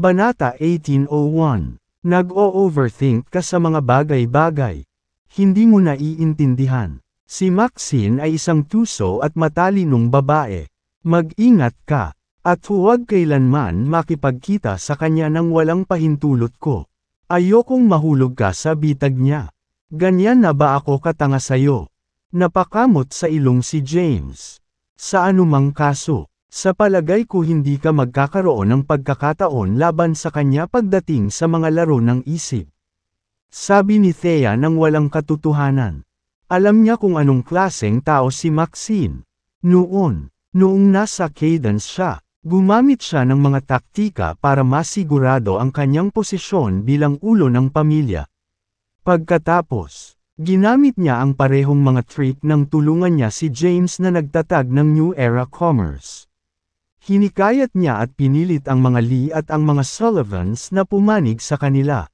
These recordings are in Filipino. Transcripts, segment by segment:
Kabanata 1801. Nag-o-overthink ka sa mga bagay-bagay. Hindi mo naiintindihan. Si Maxine ay isang tuso at matalinong babae. Mag-ingat ka, at huwag kailanman makipagkita sa kanya nang walang pahintulot ko. Ayokong mahulog ka sa bitag niya. Ganyan na ba ako katanga sayo? Napakamot sa ilong si James. Sa anumang kaso, sa palagay ko hindi ka magkakaroon ng pagkakataon laban sa kanya pagdating sa mga laro ng isip. Sabi ni Thea nang walang katutuhanan. Alam niya kung anong klaseng tao si Maxine. Noon, noong nasa cadence siya, Gumamit siya ng mga taktika para masigurado ang kanyang posisyon bilang ulo ng pamilya. Pagkatapos, ginamit niya ang parehong mga trick nang tulungan niya si James na nagtatag ng New Era Commerce. Hinikayat niya at pinilit ang mga Lee at ang mga Sullivans na pumanig sa kanila.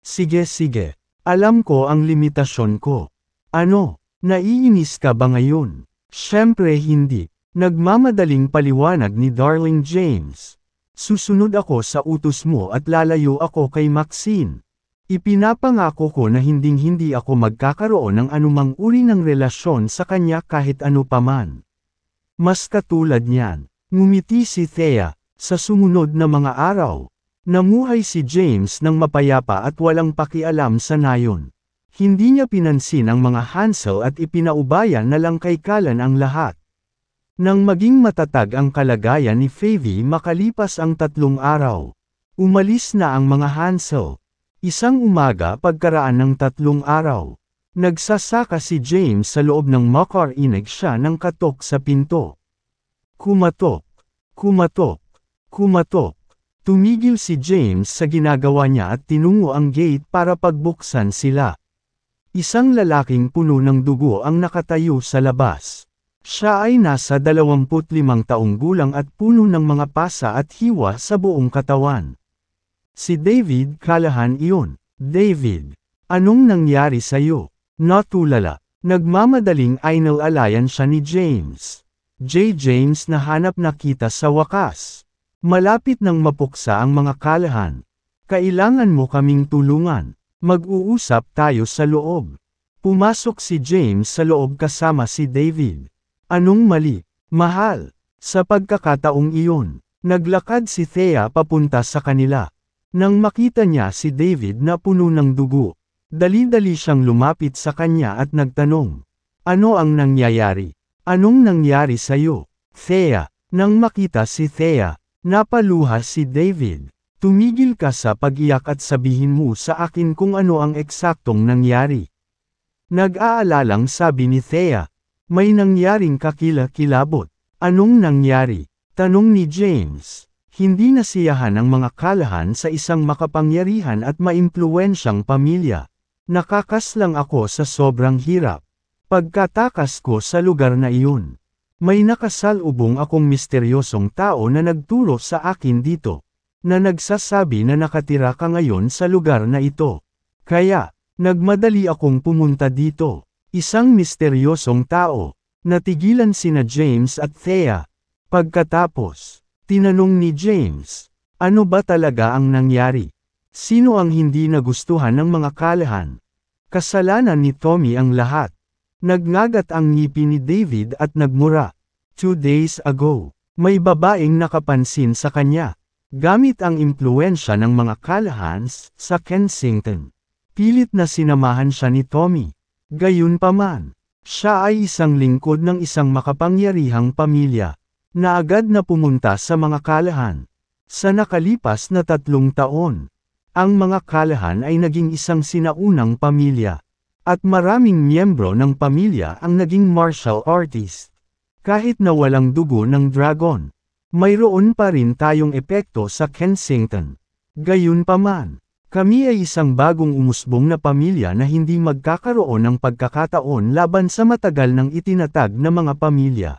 Sige sige, alam ko ang limitasyon ko. Ano, naiinis ka ba ngayon? Siyempre hindi, nagmamadaling paliwanag ni Darling James. Susunod ako sa utos mo at lalayo ako kay Maxine. Ipinapangako ko na hinding hindi ako magkakaroon ng anumang uri ng relasyon sa kanya kahit ano paman. Mas katulad niyan, Ngumiti si Thea, sa sumunod na mga araw. Namuhay si James ng mapayapa at walang pakialam sa nayon. Hindi niya pinansin ang mga Hansel at ipinaubaya na lang kay Kalan ang lahat. Nang maging matatag ang kalagayan ni Favy makalipas ang tatlong araw, umalis na ang mga Hansel. Isang umaga pagkaraan ng tatlong araw, nagsasaka si James sa loob ng makarinig siya ng katok sa pinto. Kumatok. Kumatok. Kumatok. Tumigil si James sa ginagawa niya at tinungo ang gate para pagbuksan sila. Isang lalaking puno ng dugo ang nakatayo sa labas. Siya ay nasa 25 taong gulang at puno ng mga pasa at hiwa sa buong katawan. Si David kalahan iyon. David, anong nangyari sa iyo? Natulala. Nagmamadaling Inal Alliance siya ni James. J. James na hanap nakita sa wakas. Malapit nang mapuksa ang mga kalahan. Kailangan mo kaming tulungan. Mag-uusap tayo sa loob. Pumasok si James sa loob kasama si David. Anong mali? Mahal. Sa pagkakataong iyon, naglakad si Thea papunta sa kanila. Nang makita niya si David na puno ng dugo, dali-dali siyang lumapit sa kanya at nagtanong. Ano ang nangyayari? Anong nangyari sa iyo? Thea. Nang makita si Thea, napaluha si David. Tumigil ka sa pag-iyak at sabihin mo sa akin kung ano ang eksaktong nangyari. Nag-aalalang sabi ni Thea, may nangyaring kakila-kilabot. Anong nangyari? Tanong ni James. Hindi nasiyahan ang mga kalahan sa isang makapangyarihan at maimpluwensyang pamilya. Nakakaslang ako sa sobrang hirap. Pagkatakas ko sa lugar na iyon. May nakasalubong akong misteryosong tao na nagturo sa akin dito, na nagsasabi na nakatira ka ngayon sa lugar na ito. Kaya, nagmadali akong pumunta dito. Isang misteryosong tao, natigilan sina James at Thea. Pagkatapos, tinanong ni James, ano ba talaga ang nangyari? Sino ang hindi nagustuhan ng mga kalahan? Kasalanan ni Tommy ang lahat. Nagngagat ang ngipin ni David at nagmura. Two days ago, may babaeng nakapansin sa kanya. Gamit ang impluensya ng mga kalahans sa Kensington. Pilit na sinamahan siya ni Tommy. Gayunpaman, siya ay isang lingkod ng isang makapangyarihang pamilya, na agad na pumunta sa mga kalahan. Sa nakalipas na tatlong taon, ang mga kalahan ay naging isang sinaunang pamilya. At maraming miyembro ng pamilya ang naging martial artist. Kahit na walang dugo ng dragon, mayroon pa rin tayong epekto sa Kensington. Gayunpaman, kami ay isang bagong umusbong na pamilya na hindi magkakaroon ng pagkakataon laban sa matagal ng itinatag na mga pamilya.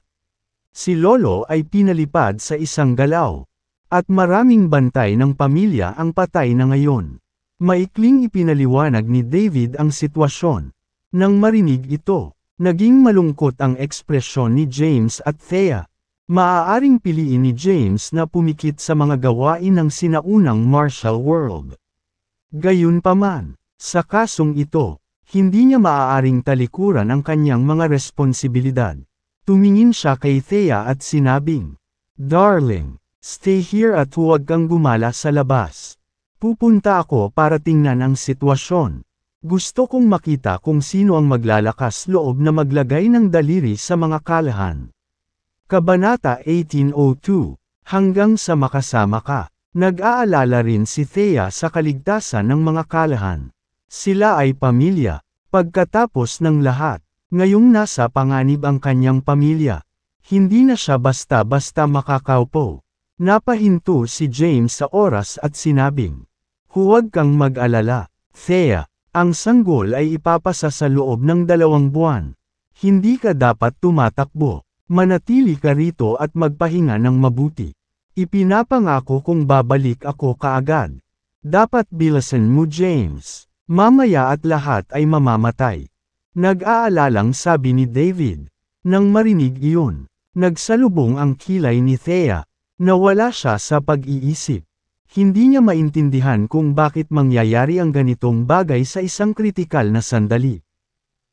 Si Lolo ay pinalipad sa isang galaw. At maraming bantay ng pamilya ang patay na ngayon. Maikling ipinaliwanag ni David ang sitwasyon. Nang marinig ito, naging malungkot ang ekspresyon ni James at Thea. Maaaring piliin ni James na pumikit sa mga gawain ng sinaunang martial world. Gayunpaman, sa kasong ito, hindi niya maaaring talikuran ang kanyang mga responsibilidad. Tumingin siya kay Thea at sinabing, Darling, stay here at huwag kang gumala sa labas. Pupunta ako para tingnan ang sitwasyon. Gusto kong makita kung sino ang maglalakas loob na maglagay ng daliri sa mga kalahan. Kabanata 1802 Hanggang sa makasama ka. Nag-aalala rin si Thea sa kaligtasan ng mga kalahan. Sila ay pamilya, pagkatapos ng lahat. Ngayong nasa panganib ang kanyang pamilya. Hindi na siya basta-basta makakaupo. Napahinto si James sa oras at sinabing, Huwag kang mag-alala, Thea, ang sanggol ay ipapasa sa loob ng dalawang buwan. Hindi ka dapat tumatakbo, manatili ka rito at magpahinga ng mabuti. Ipinapangako kung babalik ako kaagad. Dapat bilasan mo James. Mamaya at lahat ay mamamatay. Nag-aalalang sabi ni David. Nang marinig iyon, nagsalubong ang kilay ni Thea, Nawala siya sa pag-iisip. Hindi niya maintindihan kung bakit mangyayari ang ganitong bagay sa isang kritikal na sandali.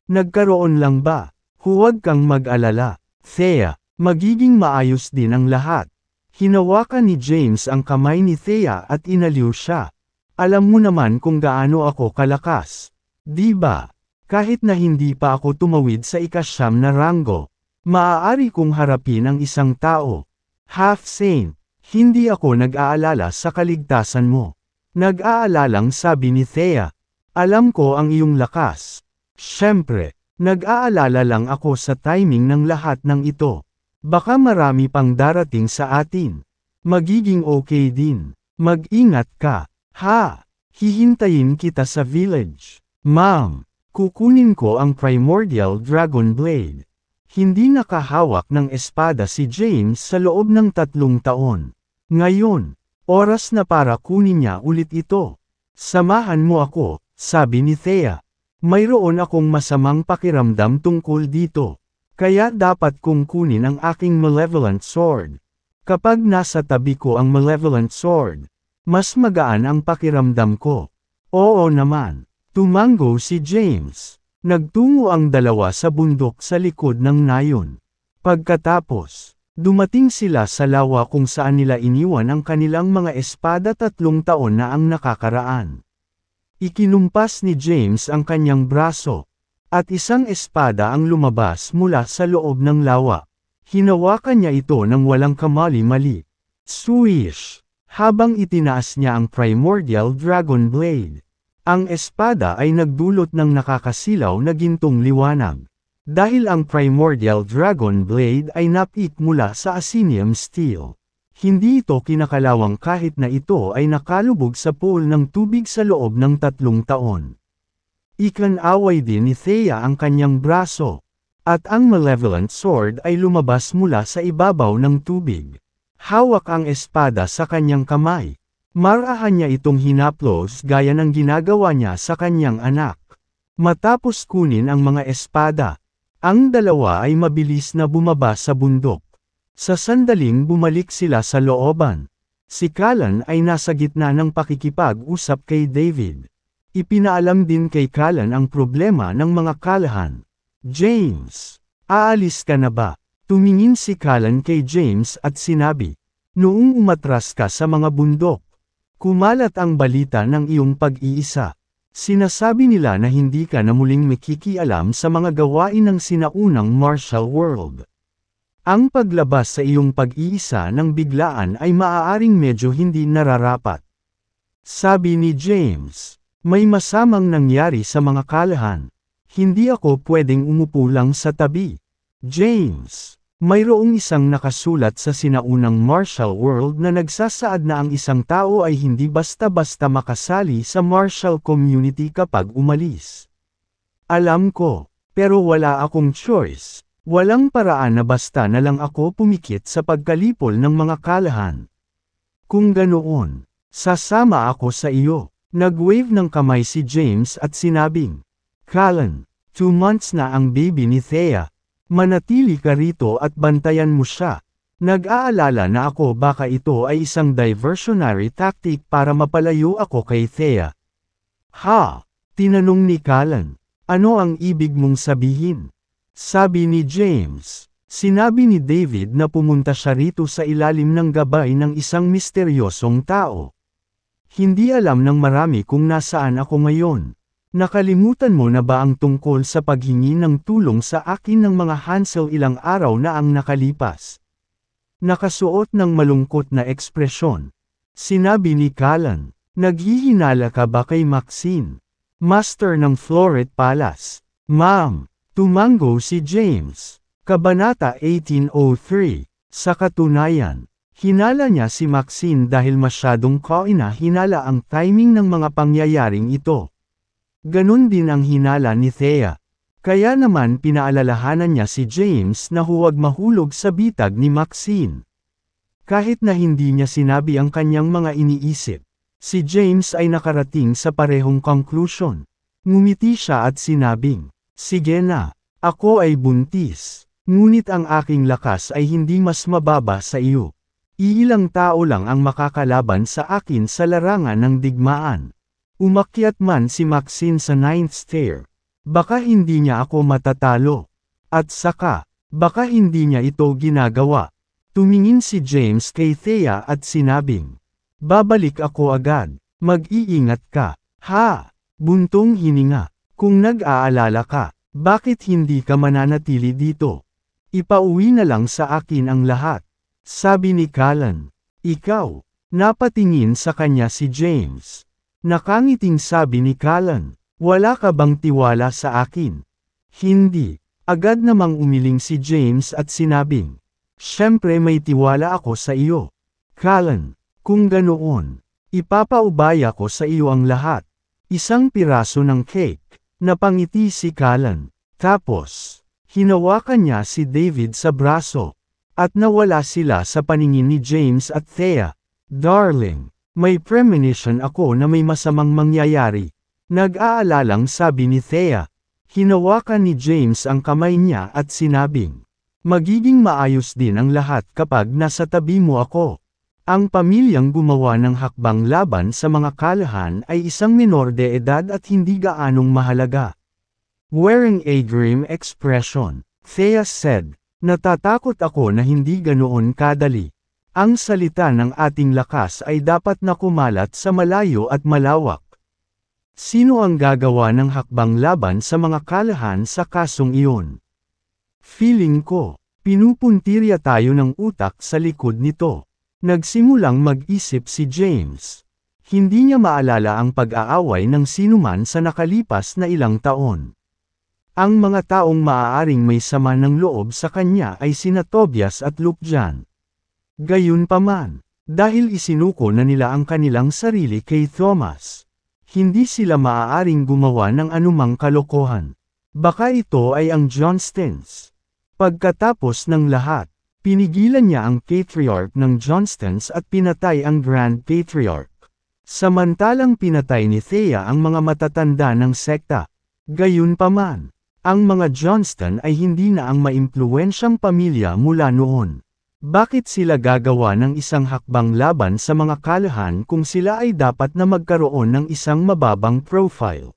Nagkaroon lang ba? Huwag kang mag-alala, Thea. Magiging maayos din ang lahat. Hinawakan ni James ang kamay ni Thea at inaliw siya. Alam mo naman kung gaano ako kalakas. Di ba? Kahit na hindi pa ako tumawid sa ikasyam na ranggo, maaari kong harapin ang isang tao. Half-saint, hindi ako nag-aalala sa kaligtasan mo. Nag-aalalang sabi ni Thea. Alam ko ang iyong lakas. Siyempre, nag-aalala lang ako sa timing ng lahat ng ito. Baka marami pang darating sa atin. Magiging okay din. Mag-ingat ka. Ha! Hihintayin kita sa village. Ma'am, kukunin ko ang primordial dragon blade. Hindi nakahawak ng espada si James sa loob ng tatlong taon. Ngayon, oras na para kunin niya ulit ito. Samahan mo ako, sabi ni Thea. Mayroon akong masamang pakiramdam tungkol dito. Kaya dapat kong kunin ang aking malevolent sword. Kapag nasa tabi ko ang malevolent sword, mas magaan ang pakiramdam ko. Oo naman, tumango si James. Nagtungo ang dalawa sa bundok sa likod ng nayon. Pagkatapos, dumating sila sa lawa kung saan nila iniwan ang kanilang mga espada tatlong taon na ang nakakaraan. Ikinumpas ni James ang kanyang braso, at isang espada ang lumabas mula sa loob ng lawa. Hinawakan niya ito ng walang kamali-mali. Swish! Habang itinaas niya ang primordial dragon blade. Ang espada ay nagdulot ng nakakasilaw na gintong liwanag. Dahil ang primordial dragon blade ay napit mula sa asinium steel. Hindi ito kinakalawang kahit na ito ay nakalubog sa pool ng tubig sa loob ng tatlong taon. Ikanaway din ni Thea ang kanyang braso. At ang malevolent sword ay lumabas mula sa ibabaw ng tubig. Hawak ang espada sa kanyang kamay. Marahan niya itong hinaplos gaya ng ginagawa niya sa kanyang anak. Matapos kunin ang mga espada, ang dalawa ay mabilis na bumaba sa bundok. Sa sandaling bumalik sila sa looban. Si Kalan ay nasa gitna ng pakikipag-usap kay David. Ipinaalam din kay Kalan ang problema ng mga Kalahan. James, aalis ka na ba? Tumingin si Kalan kay James at sinabi, Noong umatras ka sa mga bundok, Kumalat ang balita ng iyong pag-iisa. Sinasabi nila na hindi ka na muling makikialam sa mga gawain ng sinaunang Marshall world. Ang paglabas sa iyong pag-iisa ng biglaan ay maaaring medyo hindi nararapat. Sabi ni James, may masamang nangyari sa mga kalahan. Hindi ako pwedeng umupo lang sa tabi. James, Mayroong isang nakasulat sa sinaunang martial world na nagsasaad na ang isang tao ay hindi basta-basta makasali sa martial community kapag umalis. Alam ko, pero wala akong choice. Walang paraan na basta na lang ako pumikit sa pagkalipol ng mga kalahan. Kung ganoon, sasama ako sa iyo. nagwave ng kamay si James at sinabing, Callan, two months na ang baby ni Thea, Manatili ka rito at bantayan mo siya. Nag-aalala na ako baka ito ay isang diversionary tactic para mapalayo ako kay Thea. Ha! Tinanong ni Kalan. Ano ang ibig mong sabihin? Sabi ni James. Sinabi ni David na pumunta siya rito sa ilalim ng gabay ng isang misteryosong tao. Hindi alam ng marami kung nasaan ako ngayon. Nakalimutan mo na ba ang tungkol sa paghingi ng tulong sa akin ng mga Hansel ilang araw na ang nakalipas? Nakasuot ng malungkot na ekspresyon. Sinabi ni Kalan, Naghihinala ka ba kay Maxine? Master ng Floret Palace. Ma'am, tumango si James. Kabanata 1803. Sa katunayan, hinala niya si Maxine dahil masyadong kaina hinala ang timing ng mga pangyayaring ito. Ganun din ang hinala ni Thea. Kaya naman pinaalalahanan niya si James na huwag mahulog sa bitag ni Maxine. Kahit na hindi niya sinabi ang kanyang mga iniisip, si James ay nakarating sa parehong conclusion. Ngumiti siya at sinabing, Sige na, ako ay buntis, ngunit ang aking lakas ay hindi mas mababa sa iyo. Iilang tao lang ang makakalaban sa akin sa larangan ng digmaan. Umakyat man si Maxine sa ninth stair. Baka hindi niya ako matatalo. At saka, baka hindi niya ito ginagawa. Tumingin si James kay Thea at sinabing, Babalik ako agad, mag-iingat ka. Ha! Buntong hininga. Kung nag-aalala ka, bakit hindi ka mananatili dito? Ipauwi na lang sa akin ang lahat. Sabi ni Callan. Ikaw, napatingin sa kanya si James. Nakangiting sabi ni Kalan, wala ka bang tiwala sa akin? Hindi. Agad namang umiling si James at sinabing, Siyempre may tiwala ako sa iyo. Kalan, kung ganoon, ipapaubaya ko sa iyo ang lahat. Isang piraso ng cake, napangiti si Kalan. Tapos, hinawakan niya si David sa braso. At nawala sila sa paningin ni James at Thea. Darling, may premonition ako na may masamang mangyayari. Nag-aalalang sabi ni Thea. Hinawakan ni James ang kamay niya at sinabing, Magiging maayos din ang lahat kapag nasa tabi mo ako. Ang pamilyang gumawa ng hakbang laban sa mga kalahan ay isang minor de edad at hindi gaanong mahalaga. Wearing a grim expression, Thea said, Natatakot ako na hindi ganoon kadali. Ang salita ng ating lakas ay dapat na kumalat sa malayo at malawak. Sino ang gagawa ng hakbang laban sa mga kalahan sa kasong iyon? Feeling ko, pinupuntirya tayo ng utak sa likod nito. Nagsimulang mag-isip si James. Hindi niya maalala ang pag-aaway ng sinuman sa nakalipas na ilang taon. Ang mga taong maaaring may sama ng loob sa kanya ay sina Tobias at Lukjan. Gayunpaman, dahil isinuko na nila ang kanilang sarili kay Thomas, hindi sila maaaring gumawa ng anumang kalokohan. Baka ito ay ang Johnstons. Pagkatapos ng lahat, pinigilan niya ang Patriarch ng Johnstons at pinatay ang Grand Patriarch. Samantalang pinatay ni Thea ang mga matatanda ng sekta. Gayunpaman, ang mga Johnston ay hindi na ang maimpluwensyang pamilya mula noon. Bakit sila gagawa ng isang hakbang laban sa mga kalahan kung sila ay dapat na magkaroon ng isang mababang profile?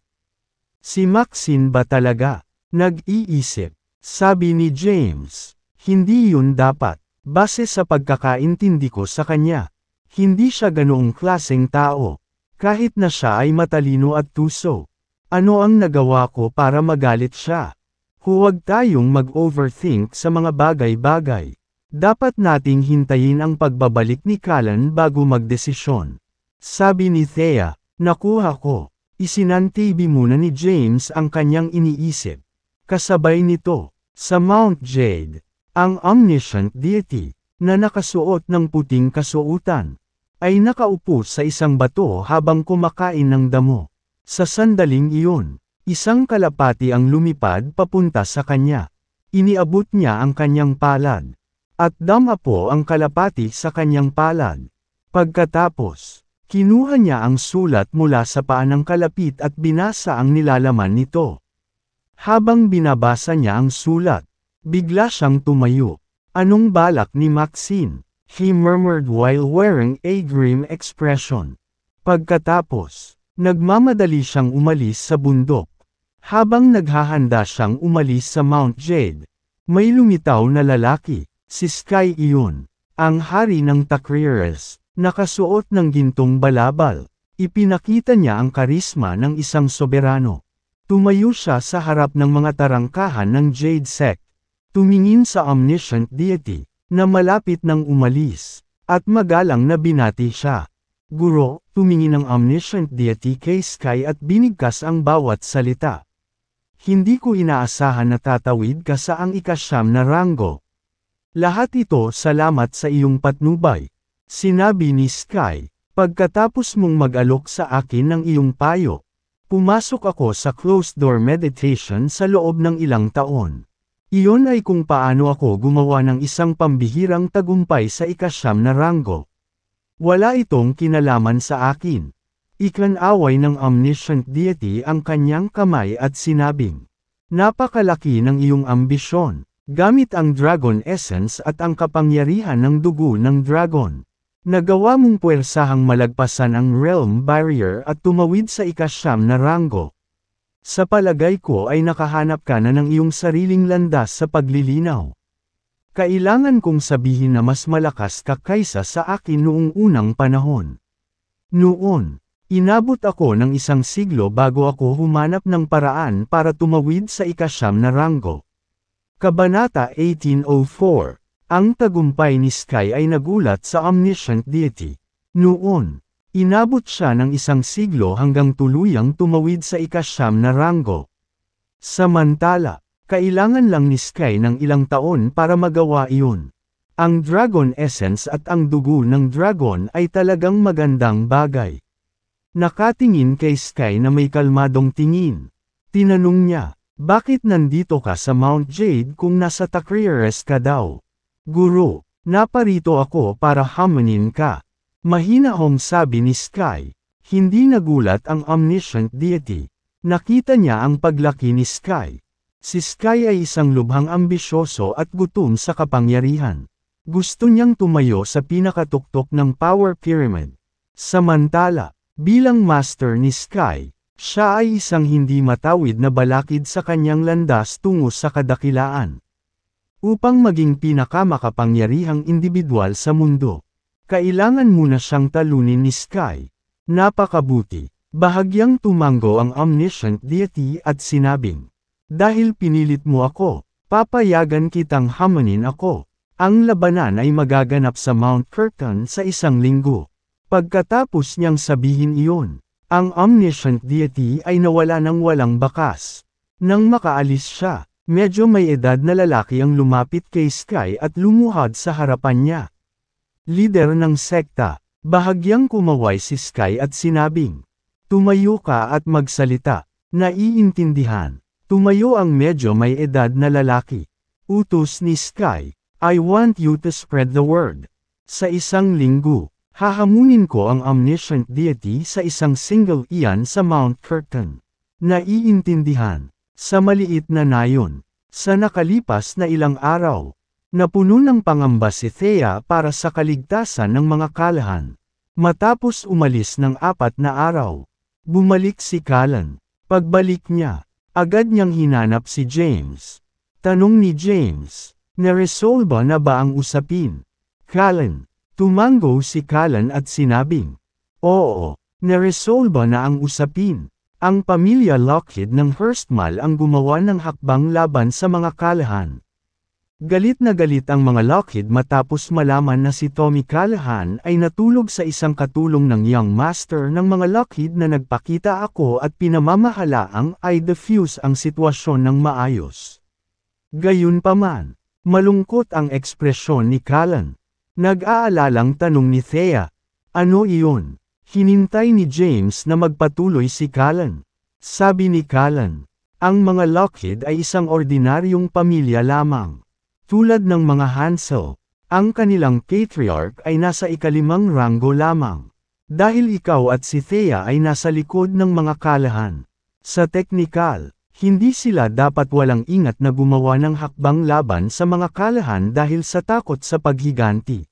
Si Maxine ba talaga? Nag-iisip. Sabi ni James, hindi yun dapat, base sa pagkakaintindi ko sa kanya. Hindi siya ganoong klaseng tao. Kahit na siya ay matalino at tuso. Ano ang nagawa ko para magalit siya? Huwag tayong mag-overthink sa mga bagay-bagay. Dapat nating hintayin ang pagbabalik ni Kalan bago magdesisyon. Sabi ni Thea, nakuha ko. Isinantibi muna ni James ang kanyang iniisip. Kasabay nito, sa Mount Jade, ang omniscient deity, na nakasuot ng puting kasuotan, ay nakaupo sa isang bato habang kumakain ng damo. Sa sandaling iyon, isang kalapati ang lumipad papunta sa kanya. Iniabot niya ang kanyang palad. At damapo ang kalapati sa kanyang palad. Pagkatapos, kinuha niya ang sulat mula sa paa ng kalapit at binasa ang nilalaman nito. Habang binabasa niya ang sulat, bigla siyang tumayo. Anong balak ni Maxine? He murmured while wearing a grim expression. Pagkatapos, nagmamadali siyang umalis sa bundok. Habang naghahanda siyang umalis sa Mount Jade, may lumitaw na lalaki. Si Sky Iyon, ang hari ng Takriris, nakasuot ng gintong balabal, ipinakita niya ang karisma ng isang soberano. Tumayo siya sa harap ng mga tarangkahan ng Jade Sect, tumingin sa omniscient deity, na malapit nang umalis, at magalang na binati siya. Guro, tumingin ang omniscient deity kay Sky at binigkas ang bawat salita. Hindi ko inaasahan na tatawid ka sa ang ikasyam na ranggo, lahat ito salamat sa iyong patnubay. Sinabi ni Sky, pagkatapos mong mag-alok sa akin ng iyong payo, pumasok ako sa closed-door meditation sa loob ng ilang taon. Iyon ay kung paano ako gumawa ng isang pambihirang tagumpay sa ikasyam na ranggo. Wala itong kinalaman sa akin. Iklanaway ng omniscient deity ang kanyang kamay at sinabing, Napakalaki ng iyong ambisyon. Gamit ang dragon essence at ang kapangyarihan ng dugo ng dragon, nagawa mong puwersahang malagpasan ang realm barrier at tumawid sa ikasyam na ranggo. Sa palagay ko ay nakahanap ka na ng iyong sariling landas sa paglilinaw. Kailangan kong sabihin na mas malakas ka kaysa sa akin noong unang panahon. Noon, inabot ako ng isang siglo bago ako humanap ng paraan para tumawid sa ikasyam na ranggo. Kabanata 1804 Ang tagumpay ni Sky ay nagulat sa omniscient deity. Noon, inabot siya ng isang siglo hanggang tuluyang tumawid sa ikasyam na ranggo. Samantala, kailangan lang ni Sky ng ilang taon para magawa iyon. Ang dragon essence at ang dugo ng dragon ay talagang magandang bagay. Nakatingin kay Sky na may kalmadong tingin. Tinanong niya, bakit nandito ka sa Mount Jade kung nasa Takrieres ka daw? Guru, naparito ako para hamunin ka. Mahina hong sabi ni Sky. Hindi nagulat ang omniscient deity. Nakita niya ang paglaki ni Sky. Si Sky ay isang lubhang ambisyoso at gutom sa kapangyarihan. Gusto niyang tumayo sa pinakatuktok ng Power Pyramid. Samantala, bilang master ni Sky, siya ay isang hindi matawid na balakid sa kanyang landas tungo sa kadakilaan. Upang maging pinakamakapangyarihang individual sa mundo, kailangan muna siyang talunin ni Sky. Napakabuti. Bahagyang tumango ang omniscient deity at sinabing, Dahil pinilit mo ako, papayagan kitang hamanin ako. Ang labanan ay magaganap sa Mount Curtain sa isang linggo. Pagkatapos niyang sabihin iyon, ang omniscient deity ay nawala ng walang bakas. Nang makaalis siya, medyo may edad na lalaki ang lumapit kay Sky at lumuhad sa harapan niya. Lider ng sekta, bahagyang kumaway si Sky at sinabing, Tumayo ka at magsalita, naiintindihan. Tumayo ang medyo may edad na lalaki. Utos ni Sky, I want you to spread the word. Sa isang linggo, Hahamunin ko ang omniscient deity sa isang single iyan sa Mount Curtain. Naiintindihan. Sa maliit na nayon, sa nakalipas na ilang araw, napuno ng pangamba si Thea para sa kaligtasan ng mga kalahan. Matapos umalis ng apat na araw, bumalik si Kalan. Pagbalik niya, agad niyang hinanap si James. Tanong ni James, naresolba na ba ang usapin? Kalan, Tumango si Kalan at sinabing, Oo, naresolba na ang usapin. Ang pamilya Lockheed ng Hearstmal ang gumawa ng hakbang laban sa mga Callahan. Galit na galit ang mga Lockheed matapos malaman na si Tommy Callahan ay natulog sa isang katulong ng young master ng mga Lockheed na nagpakita ako at pinamamahalaang I defuse ang sitwasyon ng maayos. Gayunpaman, malungkot ang ekspresyon ni Callan. Nag-aalalang tanong ni Thea. Ano iyon? Hinintay ni James na magpatuloy si Callan. Sabi ni Callan, ang mga Lockheed ay isang ordinaryong pamilya lamang. Tulad ng mga Hansel, ang kanilang patriarch ay nasa ikalimang ranggo lamang. Dahil ikaw at si Thea ay nasa likod ng mga kalahan. Sa teknikal, hindi sila dapat walang ingat na gumawa ng hakbang laban sa mga kalahan dahil sa takot sa paghiganti.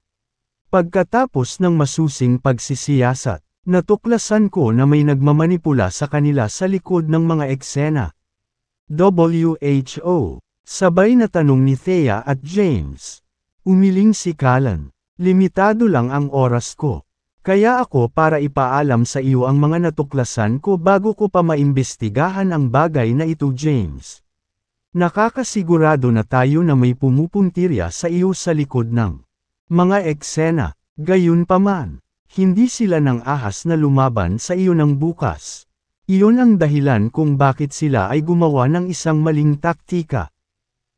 Pagkatapos ng masusing pagsisiyasat, natuklasan ko na may nagmamanipula sa kanila sa likod ng mga eksena. WHO Sabay na tanong ni Thea at James. Umiling si Kalan. Limitado lang ang oras ko. Kaya ako para ipaalam sa iyo ang mga natuklasan ko bago ko pa maimbestigahan ang bagay na ito James. Nakakasigurado na tayo na may pumupuntirya sa iyo sa likod ng mga eksena, gayon paman. Hindi sila ng ahas na lumaban sa iyo ng bukas. Iyon ang dahilan kung bakit sila ay gumawa ng isang maling taktika.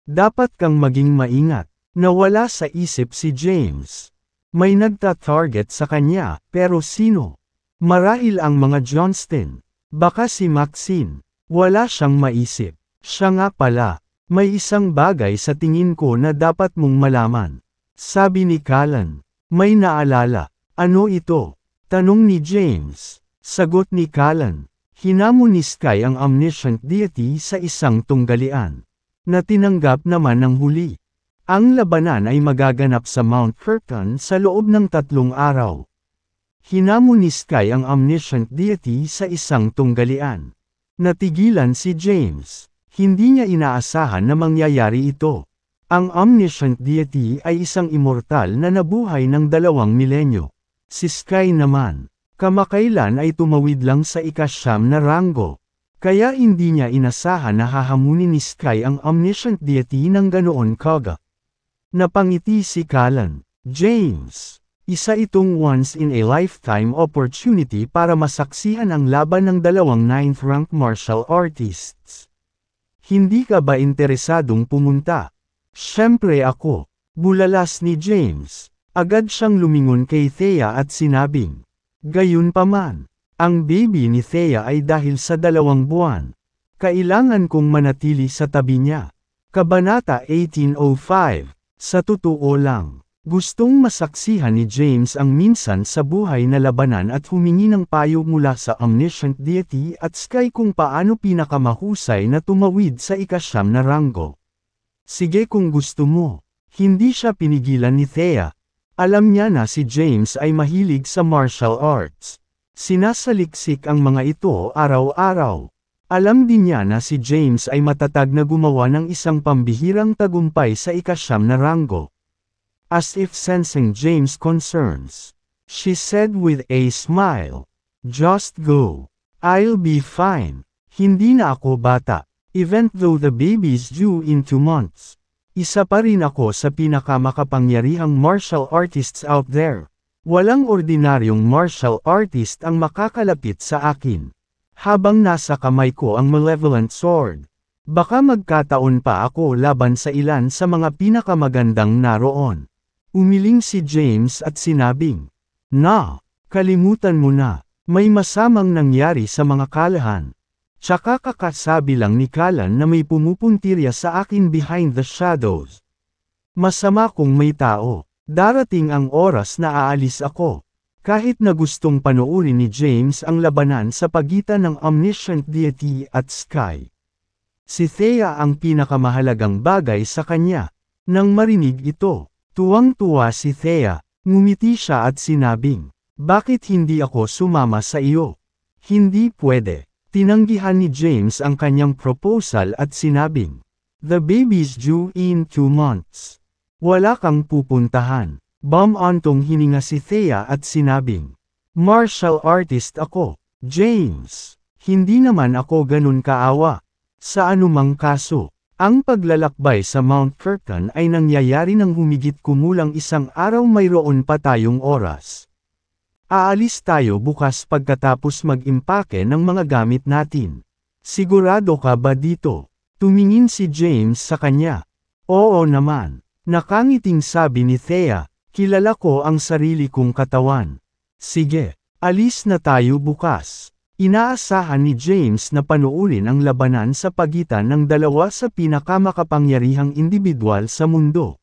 Dapat kang maging maingat, nawala sa isip si James. May nagta-target sa kanya, pero sino? Marahil ang mga Johnston. Baka si Maxine. Wala siyang maisip. Siya nga pala. May isang bagay sa tingin ko na dapat mong malaman. Sabi ni Callan. May naalala. Ano ito? Tanong ni James. Sagot ni Callan. Hinamo ni Sky ang omniscient deity sa isang tunggalian. Na tinanggap naman ng huli. Ang labanan ay magaganap sa Mount Kirkan sa loob ng tatlong araw. Hinamo ni Sky ang omniscient deity sa isang tunggalian. Natigilan si James. Hindi niya inaasahan na mangyayari ito. Ang omniscient deity ay isang immortal na nabuhay ng dalawang milenyo. Si Sky naman, kamakailan ay tumawid lang sa ikasyam na ranggo. Kaya hindi niya inasahan na hahamunin ni Sky ang omniscient deity ng ganoon kaga. Napangiti si Callan. James, isa itong once-in-a-lifetime opportunity para masaksihan ang laban ng dalawang ninth-rank martial artists. Hindi ka ba interesadong pumunta? Siyempre ako. Bulalas ni James. Agad siyang lumingon kay Thea at sinabing, Gayunpaman, ang baby ni Thea ay dahil sa dalawang buwan. Kailangan kong manatili sa tabi niya. Kabanata 1805 sa totoo lang, gustong masaksihan ni James ang minsan sa buhay na labanan at humingi ng payo mula sa omniscient deity at sky kung paano pinakamahusay na tumawid sa ikasyam na ranggo. Sige kung gusto mo, hindi siya pinigilan ni Thea. Alam niya na si James ay mahilig sa martial arts. Sinasaliksik ang mga ito araw-araw. Alam din niya na si James ay matatag na gumawa ng isang pambihirang tagumpay sa ikasyam na ranggo. As if sensing James' concerns, she said with a smile, Just go. I'll be fine. Hindi na ako bata. Even though the baby's due in two months. Isa pa rin ako sa pinakamakapangyarihang martial artists out there. Walang ordinaryong martial artist ang makakalapit sa akin habang nasa kamay ko ang malevolent sword. Baka magkataon pa ako laban sa ilan sa mga pinakamagandang naroon. Umiling si James at sinabing, Na, kalimutan mo na, may masamang nangyari sa mga kalahan. Tsaka kakasabi lang ni Kalan na may pumupuntirya sa akin behind the shadows. Masama kung may tao, darating ang oras na aalis ako. Kahit na gustong panoorin ni James ang labanan sa pagitan ng omniscient deity at sky. Si Thea ang pinakamahalagang bagay sa kanya. Nang marinig ito, tuwang-tuwa si Thea, ngumiti siya at sinabing, Bakit hindi ako sumama sa iyo? Hindi pwede. Tinanggihan ni James ang kanyang proposal at sinabing, The baby's due in two months. Wala kang pupuntahan. Bamantong hininga si Thea at sinabing, Martial artist ako, James. Hindi naman ako ganun kaawa. Sa anumang kaso, ang paglalakbay sa Mount Curtin ay nangyayari ng humigit kumulang isang araw mayroon pa tayong oras. Aalis tayo bukas pagkatapos mag-impake ng mga gamit natin. Sigurado ka ba dito? Tumingin si James sa kanya. Oo naman. Nakangiting sabi ni Thea, Kilala ko ang sarili kong katawan. Sige, alis na tayo bukas. Inaasahan ni James na panuulin ang labanan sa pagitan ng dalawa sa pinakamakapangyarihang individual sa mundo.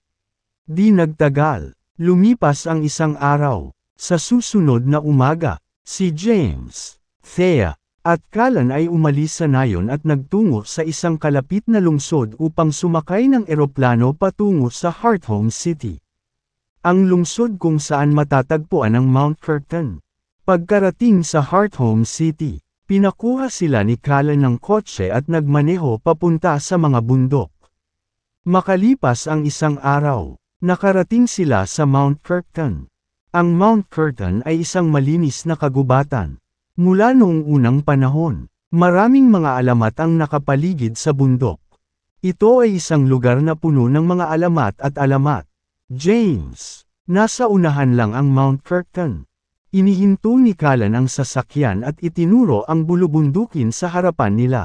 Di nagtagal, lumipas ang isang araw. Sa susunod na umaga, si James, Thea, at Kalan ay umalis sa nayon at nagtungo sa isang kalapit na lungsod upang sumakay ng eroplano patungo sa Home City ang lungsod kung saan matatagpuan ang Mount Curtin. Pagkarating sa Home City, pinakuha sila ni Kala ng kotse at nagmaneho papunta sa mga bundok. Makalipas ang isang araw, nakarating sila sa Mount Curtin. Ang Mount Curtin ay isang malinis na kagubatan. Mula noong unang panahon, maraming mga alamat ang nakapaligid sa bundok. Ito ay isang lugar na puno ng mga alamat at alamat. James, nasa unahan lang ang Mount Curtin. Inihinto ni Kalan ang sasakyan at itinuro ang bulubundukin sa harapan nila.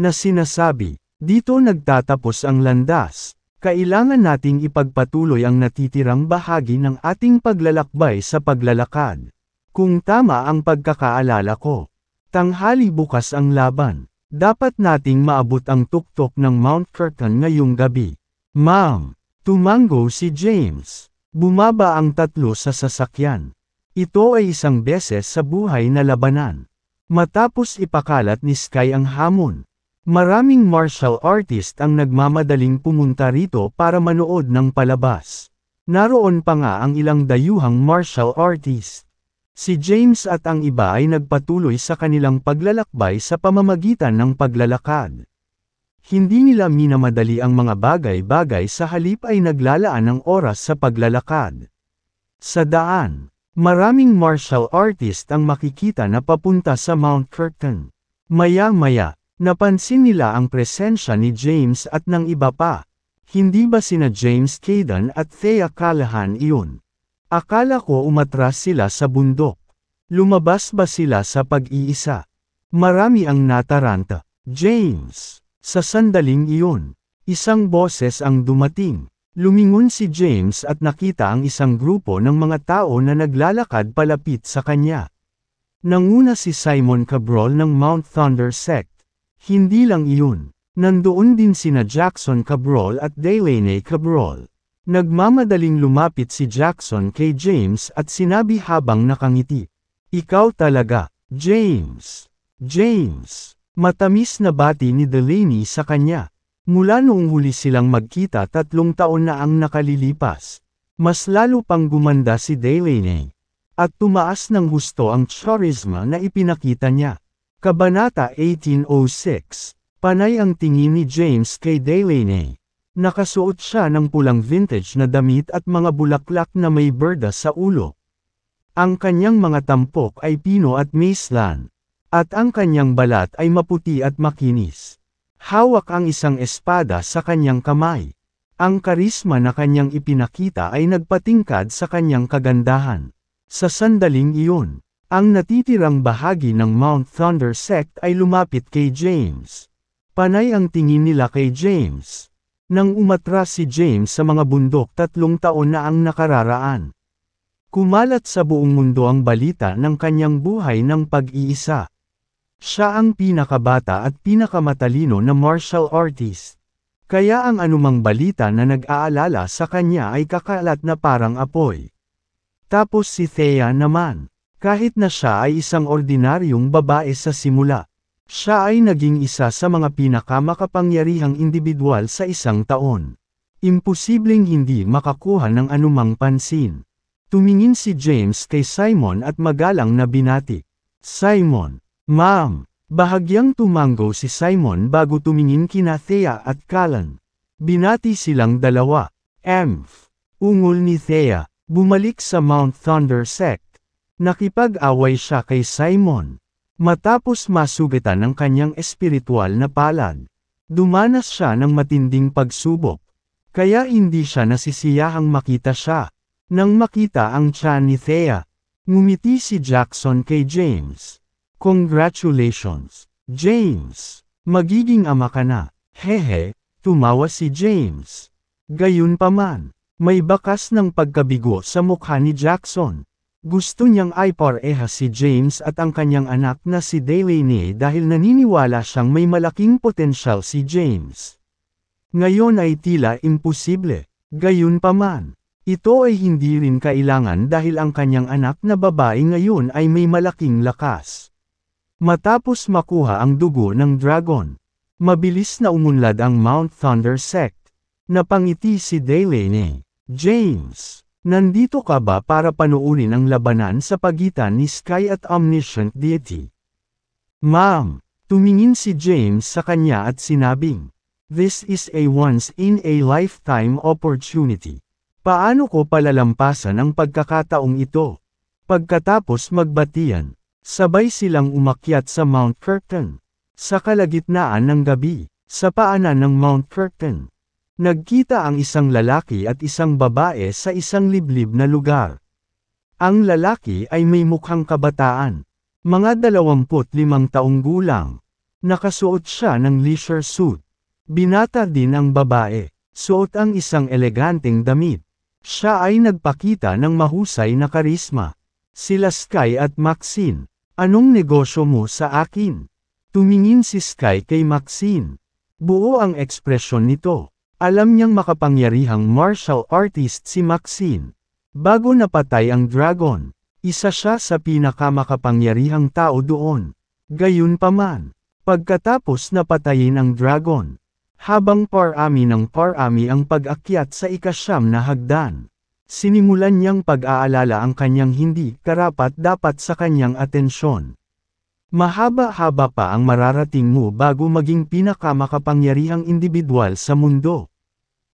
Na sinasabi, dito nagtatapos ang landas, kailangan nating ipagpatuloy ang natitirang bahagi ng ating paglalakbay sa paglalakad. Kung tama ang pagkakaalala ko, tanghali bukas ang laban, dapat nating maabot ang tuktok ng Mount Curtin ngayong gabi. Ma'am! Tumango si James. Bumaba ang tatlo sa sasakyan. Ito ay isang beses sa buhay na labanan. Matapos ipakalat ni Sky ang hamon. Maraming martial artist ang nagmamadaling pumunta rito para manood ng palabas. Naroon pa nga ang ilang dayuhang martial artist. Si James at ang iba ay nagpatuloy sa kanilang paglalakbay sa pamamagitan ng paglalakad. Hindi nila minamadali ang mga bagay-bagay sa halip ay naglalaan ng oras sa paglalakad. Sa daan, maraming martial artist ang makikita na papunta sa Mount Curtin. Maya-maya, napansin nila ang presensya ni James at ng iba pa. Hindi ba sina James Caden at Thea Callahan iyon? Akala ko umatras sila sa bundok. Lumabas ba sila sa pag-iisa? Marami ang nataranta. James! Sa sandaling iyon, isang boses ang dumating. Lumingon si James at nakita ang isang grupo ng mga tao na naglalakad palapit sa kanya. Nanguna si Simon Cabral ng Mount Thunder Sect. Hindi lang iyon, nandoon din sina Jackson Cabral at Delaney Cabral. Nagmamadaling lumapit si Jackson kay James at sinabi habang nakangiti, Ikaw talaga, James! James! Matamis na bati ni Delaney sa kanya. Mula noong huli silang magkita tatlong taon na ang nakalilipas. Mas lalo pang gumanda si Delaney. At tumaas ng husto ang charisma na ipinakita niya. Kabanata 1806 Panay ang tingin ni James kay Delaney. Nakasuot siya ng pulang vintage na damit at mga bulaklak na may berda sa ulo. Ang kanyang mga tampok ay pino at maislan. At ang kanyang balat ay maputi at makinis. Hawak ang isang espada sa kanyang kamay. Ang karisma na kanyang ipinakita ay nagpatingkad sa kanyang kagandahan. Sa sandaling iyon, ang natitirang bahagi ng Mount Thunder sect ay lumapit kay James. Panay ang tingin nila kay James. Nang umatras si James sa mga bundok tatlong taon na ang nakararaan. Kumalat sa buong mundo ang balita ng kanyang buhay ng pag-iisa. Siya ang pinakabata at pinakamatalino na martial artist. Kaya ang anumang balita na nag-aalala sa kanya ay kakalat na parang apoy. Tapos si Thea naman, kahit na siya ay isang ordinaryong babae sa simula, siya ay naging isa sa mga pinakamakapangyarihang individual sa isang taon. Imposibleng hindi makakuha ng anumang pansin. Tumingin si James kay Simon at magalang na binati. Simon, Ma'am, bahagyang tumanggo si Simon bago tumingin kina Thea at Callan. Binati silang dalawa. Emph. Ungol ni Thea, bumalik sa Mount Thunder Sect. Nakipag-away siya kay Simon. Matapos masugatan ng kanyang espiritual na palad, dumanas siya ng matinding pagsubok. Kaya hindi siya nasisiyahang makita siya. Nang makita ang tiyan ni Thea, ngumiti si Jackson kay James. Congratulations, James! Magiging ama ka na. Hehe, tumawa si James. Gayunpaman, may bakas ng pagkabigo sa mukha ni Jackson. Gusto niyang ipareha si James at ang kanyang anak na si Delaney dahil naniniwala siyang may malaking potensyal si James. Ngayon ay tila imposible. Gayunpaman, ito ay hindi rin kailangan dahil ang kanyang anak na babae ngayon ay may malaking lakas. Matapos makuha ang dugo ng dragon, mabilis na umunlad ang Mount Thunder Sect. Napangiti si Daylene. James, nandito ka ba para panuunin ang labanan sa pagitan ni Sky at Omniscient Deity? Ma'am, tumingin si James sa kanya at sinabing, This is a once-in-a-lifetime opportunity. Paano ko palalampasan ang pagkakataong ito? Pagkatapos magbatian, Sabay silang umakyat sa Mount Curtain. Sa kalagitnaan ng gabi, sa paanan ng Mount Curtain, nagkita ang isang lalaki at isang babae sa isang liblib na lugar. Ang lalaki ay may mukhang kabataan, mga 25 taong gulang. Nakasuot siya ng leisure suit. Binata din ang babae, suot ang isang eleganteng damit. Siya ay nagpakita ng mahusay na karisma. Sila Sky at Maxine, Anong negosyo mo sa akin? Tumingin si Sky kay Maxine. Buo ang ekspresyon nito. Alam niyang makapangyarihang martial artist si Maxine. Bago napatay ang dragon, isa siya sa pinakamakapangyarihang tao doon. Gayunpaman, pagkatapos napatayin ang dragon, habang parami ng parami ang pag-akyat sa ikasyam na hagdan. Sinimulan niyang pag-aalala ang kanyang hindi karapat-dapat sa kanyang atensyon. Mahaba-haba pa ang mararating mo bago maging pinakamakapangyarihang individual sa mundo.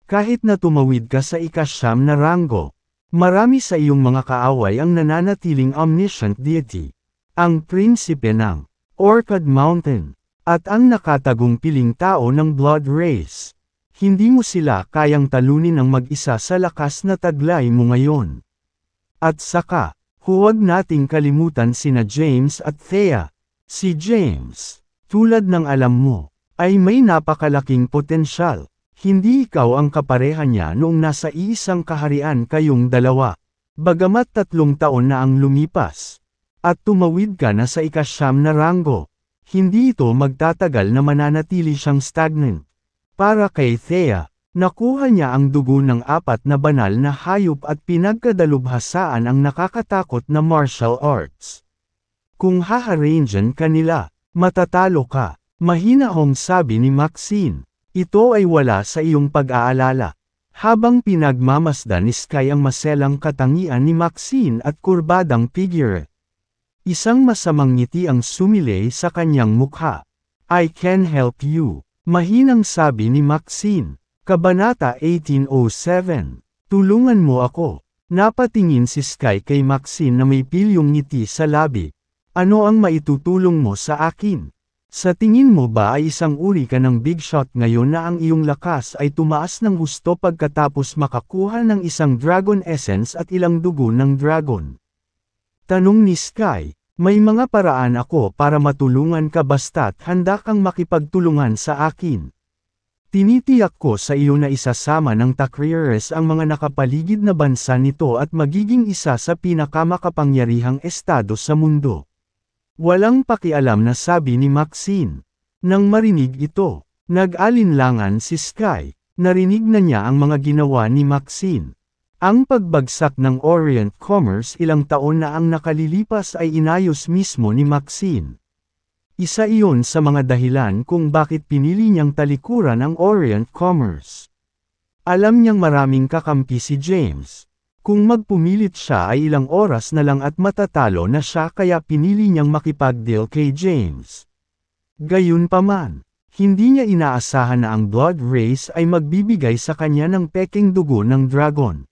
Kahit na tumawid ka sa ikasyam na ranggo, marami sa iyong mga kaaway ang nananatiling omniscient deity. Ang prinsipe ng Orchid Mountain, at ang nakatagong piling tao ng blood race. Hindi mo sila kayang talunin ang mag-isa sa lakas na taglay mo ngayon. At saka, huwag nating kalimutan sina James at Thea. Si James, tulad ng alam mo, ay may napakalaking potensyal. Hindi ikaw ang kapareha niya noong nasa iisang kaharian kayong dalawa. Bagamat tatlong taon na ang lumipas, at tumawid ka na sa ikasyam na ranggo, hindi ito magtatagal na mananatili siyang stagnant. Para kay Thea, nakuha niya ang dugo ng apat na banal na hayop at pinagkadalubhasaan ang nakakatakot na martial arts. Kung haharangan kanila, matatalo ka. mahina Mahinahong sabi ni Maxine, ito ay wala sa iyong pag-aalala. Habang pinagmamasdan ni Sky ang maselang katangian ni Maxine at kurbadang figure. Isang masamang ngiti ang sumilay sa kanyang mukha. I can help you. Mahinang sabi ni Maxine. Kabanata 1807. Tulungan mo ako. Napatingin si Sky kay Maxine na may pilyong ngiti sa labi. Ano ang maitutulong mo sa akin? Sa tingin mo ba ay isang uri ka ng big shot ngayon na ang iyong lakas ay tumaas ng gusto pagkatapos makakuha ng isang dragon essence at ilang dugo ng dragon? Tanong ni Sky, may mga paraan ako para matulungan ka basta't handa kang makipagtulungan sa akin. Tinitiyak ko sa iyo na isasama ng Takrieres ang mga nakapaligid na bansa nito at magiging isa sa pinakamakapangyarihang estado sa mundo. Walang pakialam na sabi ni Maxine. Nang marinig ito, nag-alinlangan si Sky. Narinig na niya ang mga ginawa ni Maxine. Ang pagbagsak ng Orient Commerce ilang taon na ang nakalilipas ay inayos mismo ni Maxine. Isa iyon sa mga dahilan kung bakit pinili niyang talikuran ang Orient Commerce. Alam niyang maraming kakampi si James. Kung magpumilit siya ay ilang oras na lang at matatalo na siya kaya pinili niyang makipag-deal kay James. Gayunpaman, hindi niya inaasahan na ang blood race ay magbibigay sa kanya ng peking dugo ng dragon.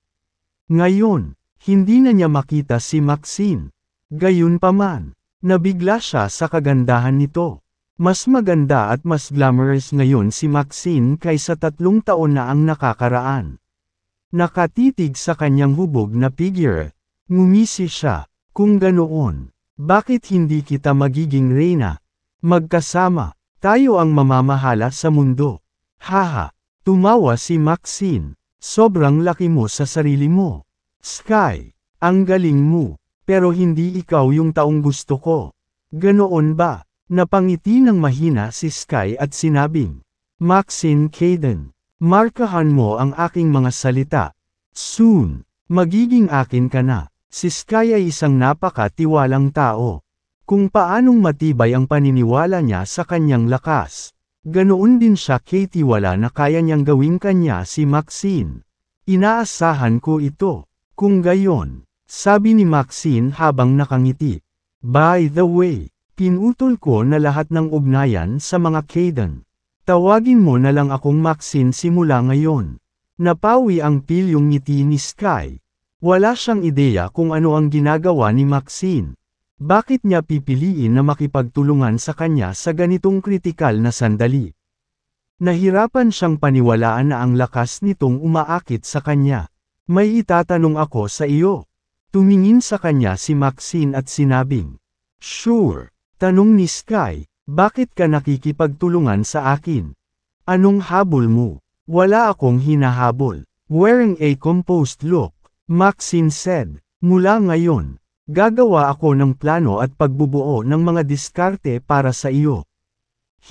Ngayon, hindi na niya makita si Maxine. Gayunpaman, nabigla siya sa kagandahan nito. Mas maganda at mas glamorous ngayon si Maxine kaysa tatlong taon na ang nakakaraan. Nakatitig sa kanyang hubog na figure, ngumisi siya, kung ganoon, bakit hindi kita magiging reyna? Magkasama, tayo ang mamamahala sa mundo. Haha, tumawa si Maxine. Sobrang laki mo sa sarili mo. Sky, ang galing mo, pero hindi ikaw yung taong gusto ko. Ganoon ba? Napangiti ng mahina si Sky at sinabing, Maxine Caden, markahan mo ang aking mga salita. Soon, magiging akin ka na. Si Sky ay isang napakatiwalang tao. Kung paanong matibay ang paniniwala niya sa kanyang lakas, Ganoon din siya Katie wala na kaya niyang gawin kanya si Maxine. Inaasahan ko ito. Kung gayon, sabi ni Maxine habang nakangiti. By the way, pinutol ko na lahat ng ugnayan sa mga Caden. Tawagin mo na lang akong Maxine simula ngayon. Napawi ang pilyong ngiti ni Sky. Wala siyang ideya kung ano ang ginagawa ni Maxine. Bakit niya pipiliin na makipagtulungan sa kanya sa ganitong kritikal na sandali? Nahirapan siyang paniwalaan na ang lakas nitong umaakit sa kanya. May itatanong ako sa iyo. Tumingin sa kanya si Maxine at sinabing, Sure, tanong ni Sky, bakit ka nakikipagtulungan sa akin? Anong habol mo? Wala akong hinahabol. Wearing a composed look, Maxine said, mula ngayon, Gagawa ako ng plano at pagbubuo ng mga diskarte para sa iyo.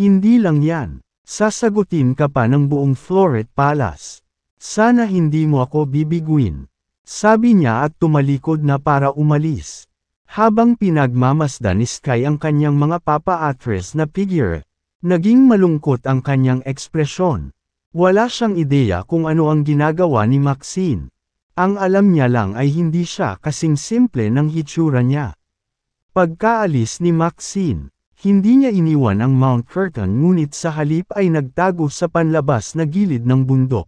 Hindi lang yan, sasagutin ka pa ng buong Floret Palace. Sana hindi mo ako bibiguin. Sabi niya at tumalikod na para umalis. Habang pinagmamasdan ni Sky ang kanyang mga papa-actress na figure, naging malungkot ang kanyang ekspresyon. Wala siyang ideya kung ano ang ginagawa ni Maxine. Ang alam niya lang ay hindi siya kasing simple ng hitsura niya. Pagkaalis ni Maxine, hindi niya iniwan ang Mount Curtain ngunit sa halip ay nagtago sa panlabas na gilid ng bundok.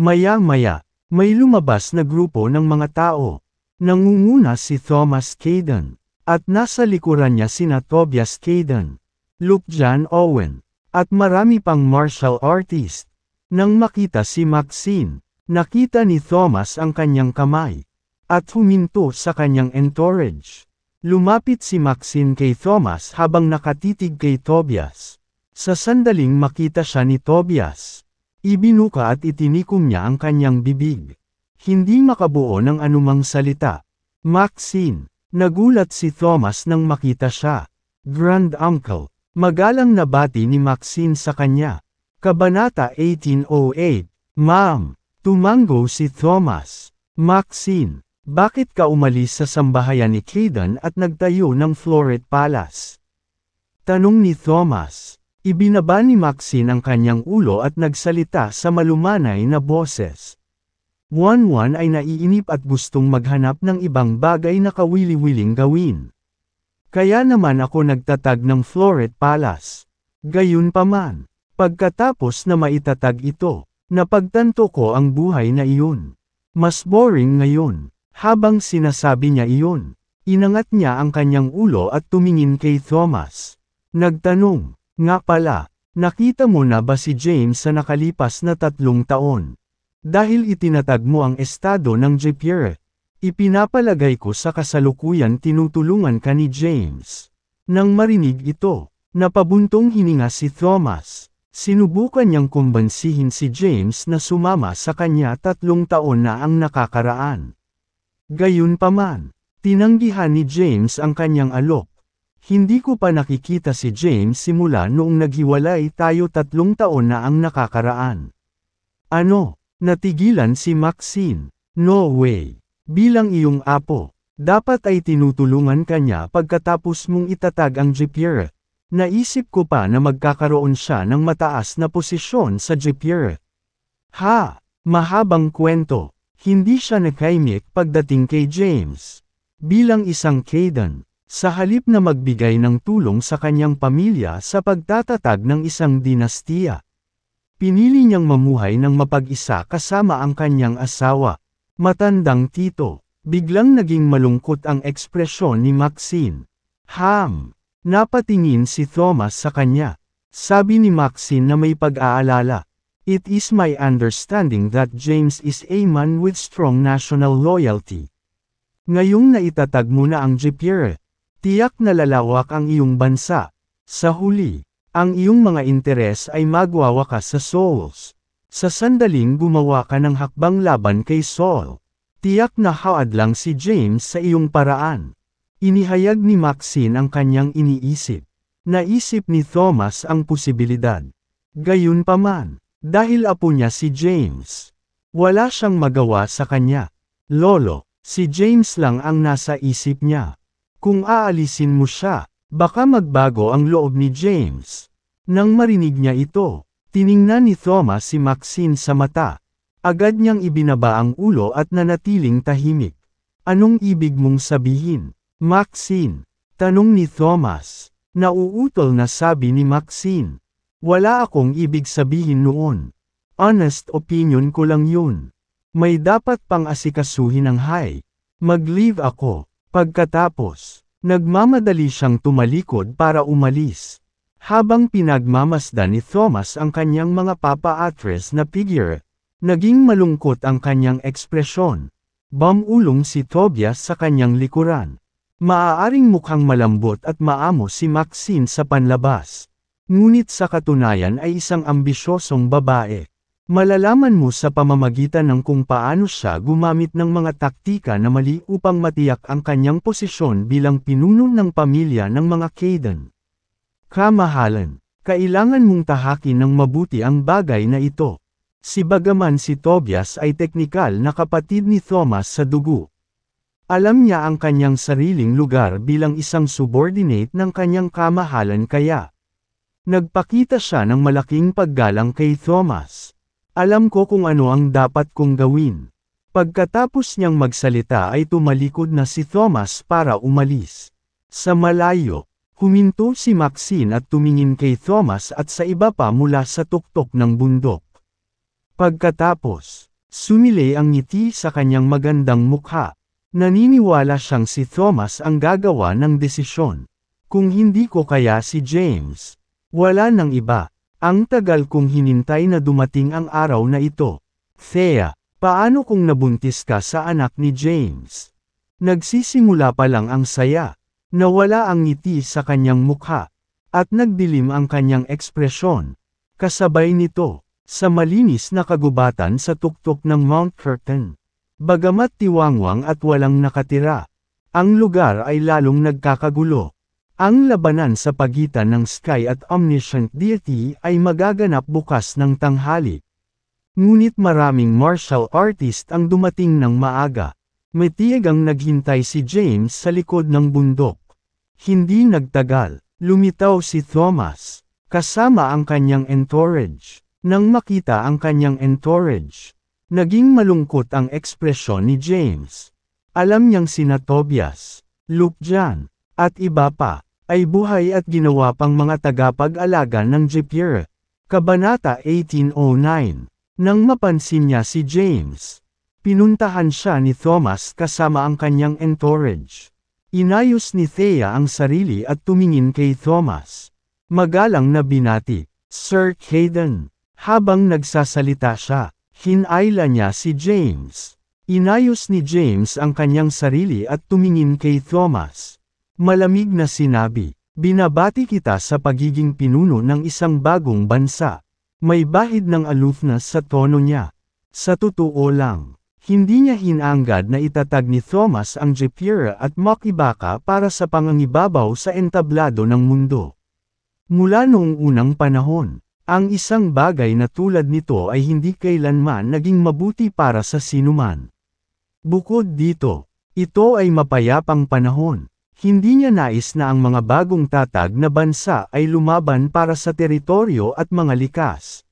Maya-maya, may lumabas na grupo ng mga tao. Nangunguna si Thomas Caden, at nasa likuran niya sina Tobias Caden, Luke John Owen, at marami pang martial artist. Nang makita si Maxine, Nakita ni Thomas ang kanyang kamay. At huminto sa kanyang entourage. Lumapit si Maxine kay Thomas habang nakatitig kay Tobias. Sa sandaling makita siya ni Tobias. Ibinuka at itinikom niya ang kanyang bibig. Hindi makabuo ng anumang salita. Maxine, nagulat si Thomas nang makita siya. Grand Uncle, magalang nabati ni Maxine sa kanya. Kabanata 1808, Ma'am. Tumango si Thomas. Maxine, bakit ka umalis sa sambahayan ni Clayton at nagtayo ng Floret Palace? Tanong ni Thomas. Ibinaba ni Maxine ang kanyang ulo at nagsalita sa malumanay na boses. juan ay naiinip at gustong maghanap ng ibang bagay na kawili-wiling gawin. Kaya naman ako nagtatag ng Floret Palace. Gayunpaman, pagkatapos na maitatag ito, Napagtanto ko ang buhay na iyon. Mas boring ngayon. Habang sinasabi niya iyon, inangat niya ang kanyang ulo at tumingin kay Thomas. Nagtanong, nga pala, nakita mo na ba si James sa nakalipas na tatlong taon? Dahil itinatag mo ang estado ng Jepier, ipinapalagay ko sa kasalukuyan tinutulungan ka ni James. Nang marinig ito, napabuntong hininga si Thomas. Sinubukan niyang kumbansihin si James na sumama sa kanya tatlong taon na ang nakakaraan. Gayunpaman, tinanggihan ni James ang kanyang alok. Hindi ko pa nakikita si James simula noong naghiwalay tayo tatlong taon na ang nakakaraan. Ano, natigilan si Maxine? No way. Bilang iyong apo, dapat ay tinutulungan kanya pagkatapos mong itatag ang Jeep Naisip ko pa na magkakaroon siya ng mataas na posisyon sa Jeepyearth. Ha! Mahabang kwento, hindi siya nakaimik pagdating kay James. Bilang isang Caden, sa halip na magbigay ng tulong sa kanyang pamilya sa pagtatatag ng isang dinastiya. Pinili niyang mamuhay ng mapag-isa kasama ang kanyang asawa, matandang tito. Biglang naging malungkot ang ekspresyon ni Maxine. Ham! Napatingin si Thomas sa kanya. Sabi ni Maxine na may pag-aalala. It is my understanding that James is a man with strong national loyalty. Ngayong naitatag mo na ang Jepier, tiyak na lalawak ang iyong bansa. Sa huli, ang iyong mga interes ay magwawakas sa Souls. Sa sandaling gumawa ka ng hakbang laban kay Saul, tiyak na haad lang si James sa iyong paraan. Inihayag ni Maxine ang kanyang iniisip. Naisip ni Thomas ang posibilidad. Gayunpaman, dahil apo niya si James. Wala siyang magawa sa kanya. Lolo, si James lang ang nasa isip niya. Kung aalisin mo siya, baka magbago ang loob ni James. Nang marinig niya ito, tiningnan ni Thomas si Maxine sa mata. Agad niyang ibinaba ang ulo at nanatiling tahimik. Anong ibig mong sabihin? Maxine. Tanong ni Thomas. Nauutol na sabi ni Maxine. Wala akong ibig sabihin noon. Honest opinion ko lang yun. May dapat pang asikasuhin ang high. Mag-leave ako. Pagkatapos, nagmamadali siyang tumalikod para umalis. Habang pinagmamasdan ni Thomas ang kanyang mga papa-actress na figure, naging malungkot ang kanyang ekspresyon. Bamulong si Tobias sa kanyang likuran. Maaaring mukhang malambot at maamo si Maxine sa panlabas. Ngunit sa katunayan ay isang ambisyosong babae. Malalaman mo sa pamamagitan ng kung paano siya gumamit ng mga taktika na mali upang matiyak ang kanyang posisyon bilang pinuno ng pamilya ng mga Caden. Kamahalan, kailangan mong tahakin ng mabuti ang bagay na ito. Si bagaman si Tobias ay teknikal na kapatid ni Thomas sa dugo. Alam niya ang kanyang sariling lugar bilang isang subordinate ng kanyang kamahalan kaya. Nagpakita siya ng malaking paggalang kay Thomas. Alam ko kung ano ang dapat kong gawin. Pagkatapos niyang magsalita ay tumalikod na si Thomas para umalis. Sa malayo, huminto si Maxine at tumingin kay Thomas at sa iba pa mula sa tuktok ng bundok. Pagkatapos, sumilay ang ngiti sa kanyang magandang mukha. Naniniwala siyang si Thomas ang gagawa ng desisyon. Kung hindi ko kaya si James. Wala nang iba. Ang tagal kong hinintay na dumating ang araw na ito. Thea, paano kung nabuntis ka sa anak ni James? Nagsisimula pa lang ang saya. Nawala ang ngiti sa kanyang mukha. At nagdilim ang kanyang ekspresyon. Kasabay nito, sa malinis na kagubatan sa tuktok ng Mount Curtain. Bagamat tiwangwang at walang nakatira, ang lugar ay lalong nagkakagulo. Ang labanan sa pagitan ng Sky at Omniscient Deity ay magaganap bukas ng tanghali. Ngunit maraming martial artist ang dumating ng maaga. Metiyag ang naghintay si James sa likod ng bundok. Hindi nagtagal, lumitaw si Thomas, kasama ang kanyang entourage. Nang makita ang kanyang entourage, Naging malungkot ang ekspresyon ni James. Alam niyang sina Tobias, Luke Jan, at iba pa, ay buhay at ginawa pang mga tagapag-alaga ng Jepier. Kabanata 1809. Nang mapansin niya si James, pinuntahan siya ni Thomas kasama ang kanyang entourage. Inayos ni Thea ang sarili at tumingin kay Thomas. Magalang na binati, Sir Caden, habang nagsasalita siya. Hinaila niya si James. Inayos ni James ang kanyang sarili at tumingin kay Thomas. Malamig na sinabi, binabati kita sa pagiging pinuno ng isang bagong bansa. May bahid ng aloofness sa tono niya. Sa totoo lang, hindi niya hinanggad na itatag ni Thomas ang Jepira at Makibaka para sa pangangibabaw sa entablado ng mundo. Mula noong unang panahon, ang isang bagay na tulad nito ay hindi kailanman naging mabuti para sa sinuman. Bukod dito, ito ay mapayapang panahon. Hindi niya nais na ang mga bagong tatag na bansa ay lumaban para sa teritoryo at mga likas.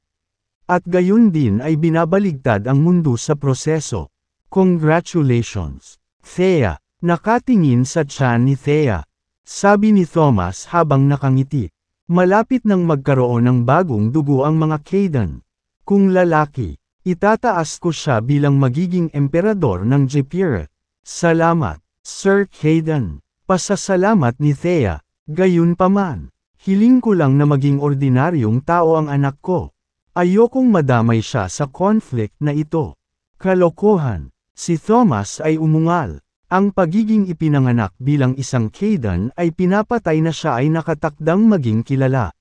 At gayon din ay binabaligtad ang mundo sa proseso. Congratulations! Thea, nakatingin sa chan ni Thea. Sabi ni Thomas habang nakangiti. Malapit nang magkaroon ng bagong dugo ang mga Kaidan. Kung lalaki, itataas ko siya bilang magiging emperador ng Jepira. Salamat, Sir Kaidan. Pasasalamat ni Thea, gayon paman. Hiling ko lang na maging ordinaryong tao ang anak ko. Ayokong madamay siya sa conflict na ito. Kalokohan, si Thomas ay umungal. Ang pagiging ipinanganak bilang isang Kaden ay pinapatay na siya ay nakatakdang maging kilala.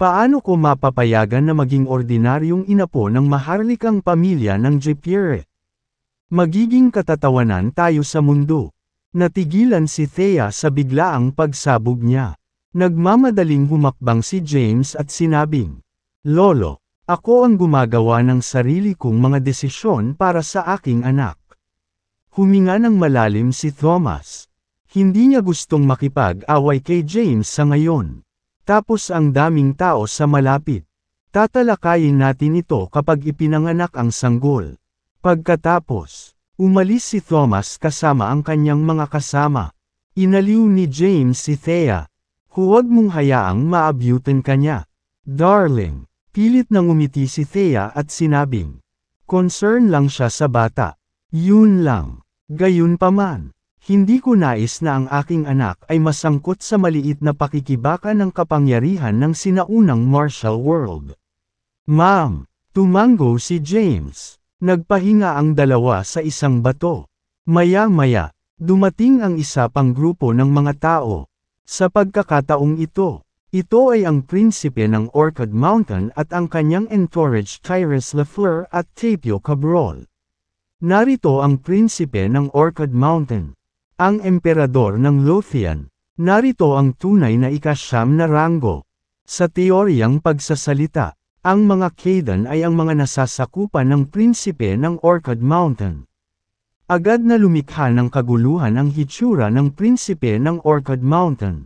Paano ko mapapayagan na maging ordinaryong inapo ng maharlikang pamilya ng Jepiere? Magiging katatawanan tayo sa mundo. Natigilan si Thea sa biglaang pagsabog niya. Nagmamadaling humakbang si James at sinabing, Lolo, ako ang gumagawa ng sarili kong mga desisyon para sa aking anak. Huminga ng malalim si Thomas. Hindi niya gustong makipag-away kay James sa ngayon. Tapos ang daming tao sa malapit. Tatalakayin natin ito kapag ipinanganak ang sanggol. Pagkatapos, umalis si Thomas kasama ang kanyang mga kasama. Inaliw ni James si Thea. Huwag mong hayaang maabutan kanya. Darling, pilit nang umiti si Thea at sinabing, concern lang siya sa bata. Yun lang. Gayunpaman, hindi ko nais na ang aking anak ay masangkot sa maliit na pakikibaka ng kapangyarihan ng sinaunang martial world. Ma'am, tumango si James. Nagpahinga ang dalawa sa isang bato. Maya-maya, dumating ang isa pang grupo ng mga tao. Sa pagkakataong ito, ito ay ang prinsipe ng Orchid Mountain at ang kanyang entourage Tyrus Lefleur at Tapio Cabrol. Narito ang prinsipe ng Orchid Mountain. Ang emperador ng Lothian. Narito ang tunay na ikasyam na ranggo. Sa teoryang pagsasalita, ang mga Kadan ay ang mga nasasakupan ng prinsipe ng Orchid Mountain. Agad na lumikha ng kaguluhan ang hitsura ng prinsipe ng Orchid Mountain.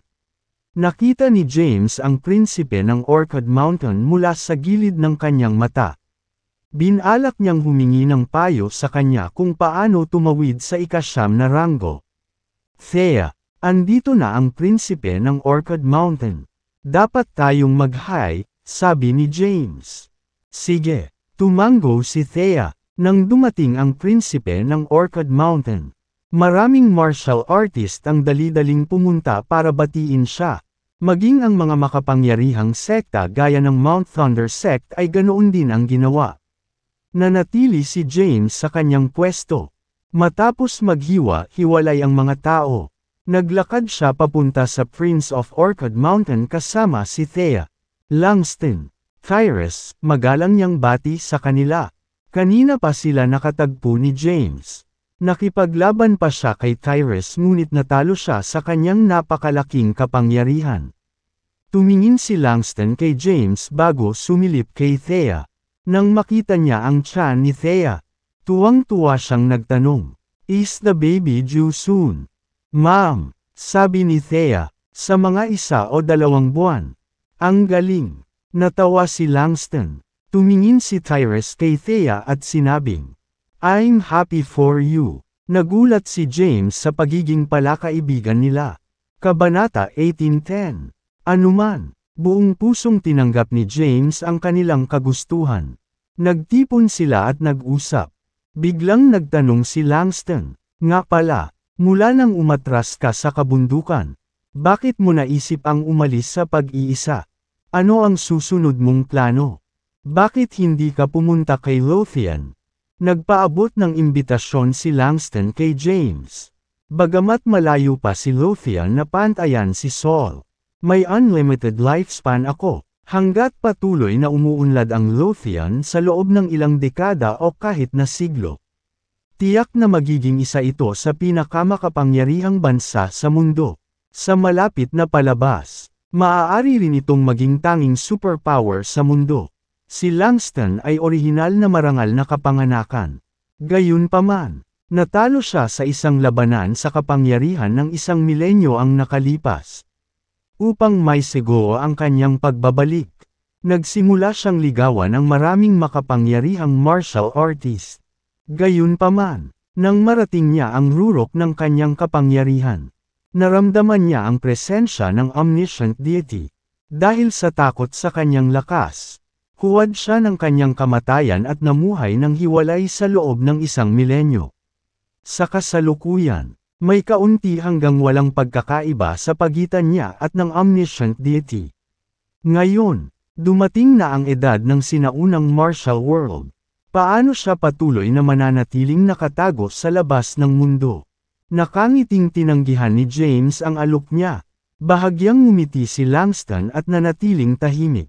Nakita ni James ang prinsipe ng Orchid Mountain mula sa gilid ng kanyang mata, Binalak niyang humingi ng payo sa kanya kung paano tumawid sa ikasyam na ranggo. Thea, andito na ang prinsipe ng Orchid Mountain. Dapat tayong mag-high, sabi ni James. Sige, tumango si Thea, nang dumating ang prinsipe ng Orchid Mountain. Maraming martial artist ang dali-daling pumunta para batiin siya. Maging ang mga makapangyarihang sekta gaya ng Mount Thunder sect ay ganoon din ang ginawa. Nanatili si James sa kanyang pwesto. Matapos maghiwa-hiwalay ang mga tao, naglakad siya papunta sa Prince of Orchid Mountain kasama si Thea, Langston, Tyrus, magalang niyang bati sa kanila. Kanina pa sila nakatagpo ni James. Nakipaglaban pa siya kay Tyrus ngunit natalo siya sa kanyang napakalaking kapangyarihan. Tumingin si Langston kay James bago sumilip kay Thea. Nang makita niya ang tiyan ni Thea, tuwang-tuwa siyang nagtanong, Is the baby due soon? Ma'am, sabi ni Thea, sa mga isa o dalawang buwan. Ang galing, natawa si Langston. Tumingin si Tyrus kay Thea at sinabing, I'm happy for you. Nagulat si James sa pagiging palakaibigan nila. Kabanata 1810. Anuman, Buong pusong tinanggap ni James ang kanilang kagustuhan. Nagtipon sila at nag-usap. Biglang nagtanong si Langston, Nga pala, mula nang umatras ka sa kabundukan, bakit mo naisip ang umalis sa pag-iisa? Ano ang susunod mong plano? Bakit hindi ka pumunta kay Lothian? Nagpaabot ng imbitasyon si Langston kay James. Bagamat malayo pa si Lothian na pantayan si Saul. May unlimited lifespan ako. Hanggat patuloy na umuunlad ang Lothian sa loob ng ilang dekada o kahit na siglo. Tiyak na magiging isa ito sa pinakamakapangyarihang bansa sa mundo. Sa malapit na palabas, maaari rin itong maging tanging superpower sa mundo. Si Langston ay orihinal na marangal na kapanganakan. Gayunpaman, natalo siya sa isang labanan sa kapangyarihan ng isang milenyo ang nakalipas upang may siguro ang kanyang pagbabalik. Nagsimula siyang ligawan ng maraming makapangyarihang martial artist. Gayunpaman, nang marating niya ang rurok ng kanyang kapangyarihan, naramdaman niya ang presensya ng omniscient deity. Dahil sa takot sa kanyang lakas, huwad siya ng kanyang kamatayan at namuhay ng hiwalay sa loob ng isang milenyo. Sa kasalukuyan, may kaunti hanggang walang pagkakaiba sa pagitan niya at ng omniscient deity. Ngayon, dumating na ang edad ng sinaunang martial world. Paano siya patuloy na mananatiling nakatago sa labas ng mundo? Nakangiting tinanggihan ni James ang alok niya. Bahagyang ngumiti si Langston at nanatiling tahimik.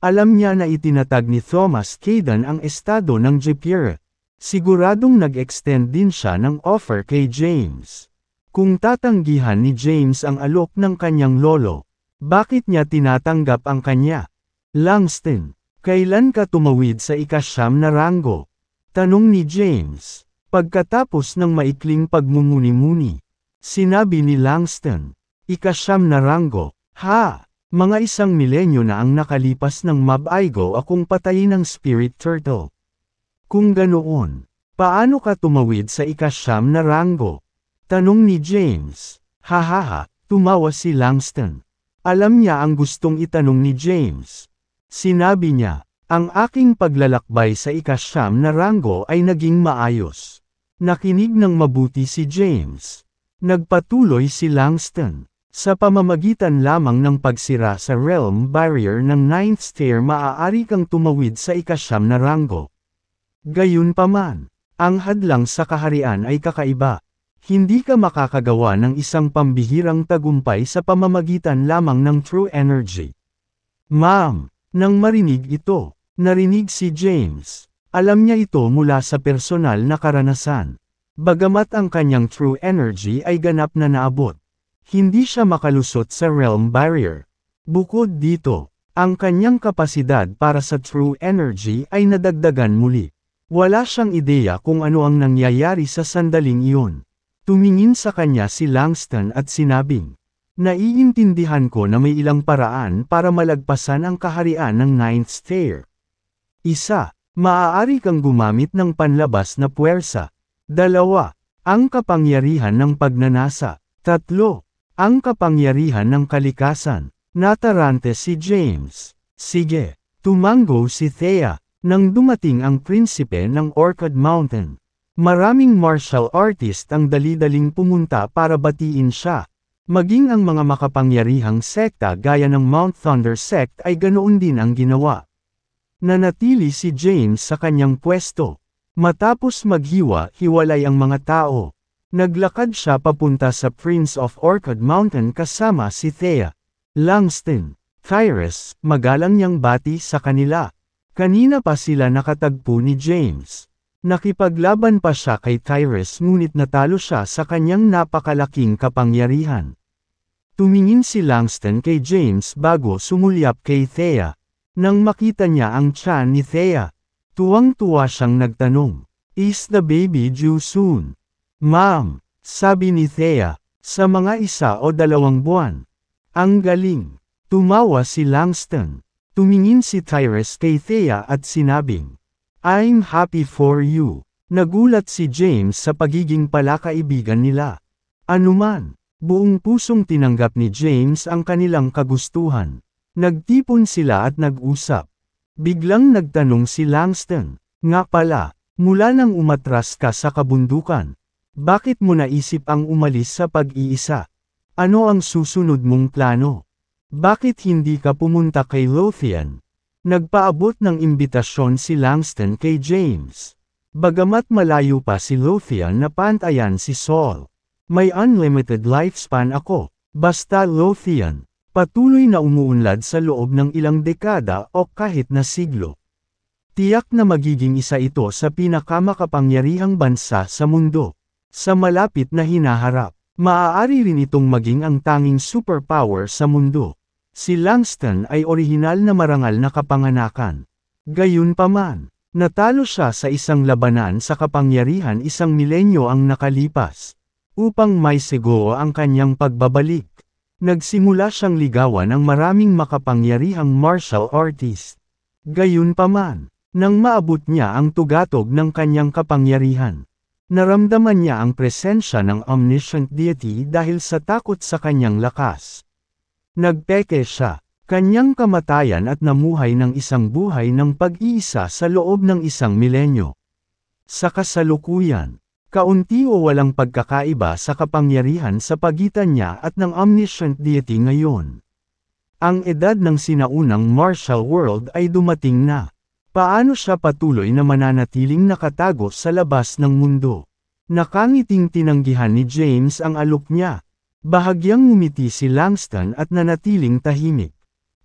Alam niya na itinatag ni Thomas Caden ang estado ng Jepire. Siguradong nag-extend din siya ng offer kay James. Kung tatanggihan ni James ang alok ng kanyang lolo, bakit niya tinatanggap ang kanya? Langston, kailan ka tumawid sa ikasyam na ranggo? Tanong ni James, pagkatapos ng maikling pagmumuni-muni. Sinabi ni Langston, ikasyam na ranggo, ha, mga isang milenyo na ang nakalipas ng mabaigo akong patayin ng spirit turtle. Kung ganoon, paano ka tumawid sa ikasyam na ranggo? Tanong ni James. Hahaha, tumawa si Langston. Alam niya ang gustong itanong ni James. Sinabi niya, ang aking paglalakbay sa ikasyam na ranggo ay naging maayos. Nakinig ng mabuti si James. Nagpatuloy si Langston. Sa pamamagitan lamang ng pagsira sa realm barrier ng ninth tier maaari kang tumawid sa ikasyam na ranggo. Gayunpaman, ang hadlang sa kaharian ay kakaiba. Hindi ka makakagawa ng isang pambihirang tagumpay sa pamamagitan lamang ng true energy. Ma'am, nang marinig ito, narinig si James. Alam niya ito mula sa personal na karanasan. Bagamat ang kanyang true energy ay ganap na naabot, hindi siya makalusot sa realm barrier. Bukod dito, ang kanyang kapasidad para sa true energy ay nadagdagan muli. Wala siyang ideya kung ano ang nangyayari sa sandaling iyon. Tumingin sa kanya si Langston at sinabing, Naiintindihan ko na may ilang paraan para malagpasan ang kaharian ng Ninth Stair. Isa, maaari kang gumamit ng panlabas na puwersa. Dalawa, ang kapangyarihan ng pagnanasa. Tatlo, ang kapangyarihan ng kalikasan. Natarante si James. Sige, tumango si Thea. Nang dumating ang prinsipe ng Orchid Mountain, maraming martial artist ang dali-daling pumunta para batiin siya. Maging ang mga makapangyarihang sekta gaya ng Mount Thunder sect ay ganoon din ang ginawa. Nanatili si James sa kanyang pwesto. Matapos maghiwa-hiwalay ang mga tao, naglakad siya papunta sa Prince of Orchid Mountain kasama si Thea. Langston, Tyrus, magalang niyang bati sa kanila. Kanina pa sila nakatagpo ni James. Nakipaglaban pa siya kay Tyrus ngunit natalo siya sa kanyang napakalaking kapangyarihan. Tumingin si Langston kay James bago sumulyap kay Thea. Nang makita niya ang tiyan ni Thea, tuwang-tuwa siyang nagtanong, Is the baby due soon? Ma'am, sabi ni Thea, sa mga isa o dalawang buwan. Ang galing, tumawa si Langston. Tumingin si Tyrus kay Thea at sinabing, I'm happy for you. Nagulat si James sa pagiging palakaibigan nila. Anuman, buong pusong tinanggap ni James ang kanilang kagustuhan. Nagtipon sila at nag-usap. Biglang nagtanong si Langston, nga pala, mula nang umatras ka sa kabundukan, bakit mo naisip ang umalis sa pag-iisa? Ano ang susunod mong plano? Bakit hindi ka pumunta kay Lothian? Nagpaabot ng imbitasyon si Langston kay James. Bagamat malayo pa si Lothian na pantayan si Saul. May unlimited lifespan ako, basta Lothian. Patuloy na umuunlad sa loob ng ilang dekada o kahit na siglo. Tiyak na magiging isa ito sa pinakamakapangyarihang bansa sa mundo. Sa malapit na hinaharap, maaari rin itong maging ang tanging superpower sa mundo. Si Langston ay orihinal na marangal na kapanganakan. Gayunpaman, natalo siya sa isang labanan sa kapangyarihan isang milenyo ang nakalipas. Upang may seguro ang kanyang pagbabalik, nagsimula siyang ligawan ng maraming makapangyarihang martial artist. Gayunpaman, nang maabot niya ang tugatog ng kanyang kapangyarihan, naramdaman niya ang presensya ng omniscient deity dahil sa takot sa kanyang lakas. Nagpeke siya. Kanyang kamatayan at namuhay ng isang buhay ng pag-iisa sa loob ng isang milenyo. Sa kasalukuyan, kaunti o walang pagkakaiba sa kapangyarihan sa pagitan niya at ng omniscient deity ngayon. Ang edad ng sinaunang martial world ay dumating na. Paano siya patuloy na mananatiling nakatago sa labas ng mundo? Nakangiting tinanggihan ni James ang alok niya, Bahagyang ngumiti si Langston at nanatiling tahimik.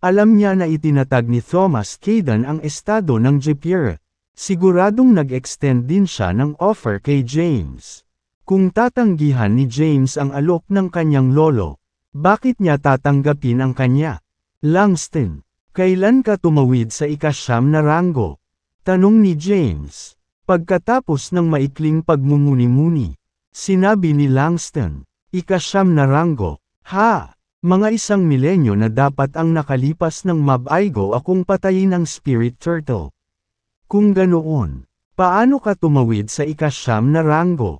Alam niya na itinatag ni Thomas Caden ang estado ng Jepier. Siguradong nag-extend din siya ng offer kay James. Kung tatanggihan ni James ang alok ng kanyang lolo, bakit niya tatanggapin ang kanya? Langston, kailan ka tumawid sa ikasyam na ranggo? Tanong ni James. Pagkatapos ng maikling pagmumuni-muni, sinabi ni Langston, Ikasyam na ranggo. Ha! Mga isang milenyo na dapat ang nakalipas ng Igo akong patayin ang spirit turtle. Kung ganoon, paano ka tumawid sa ikasyam na ranggo?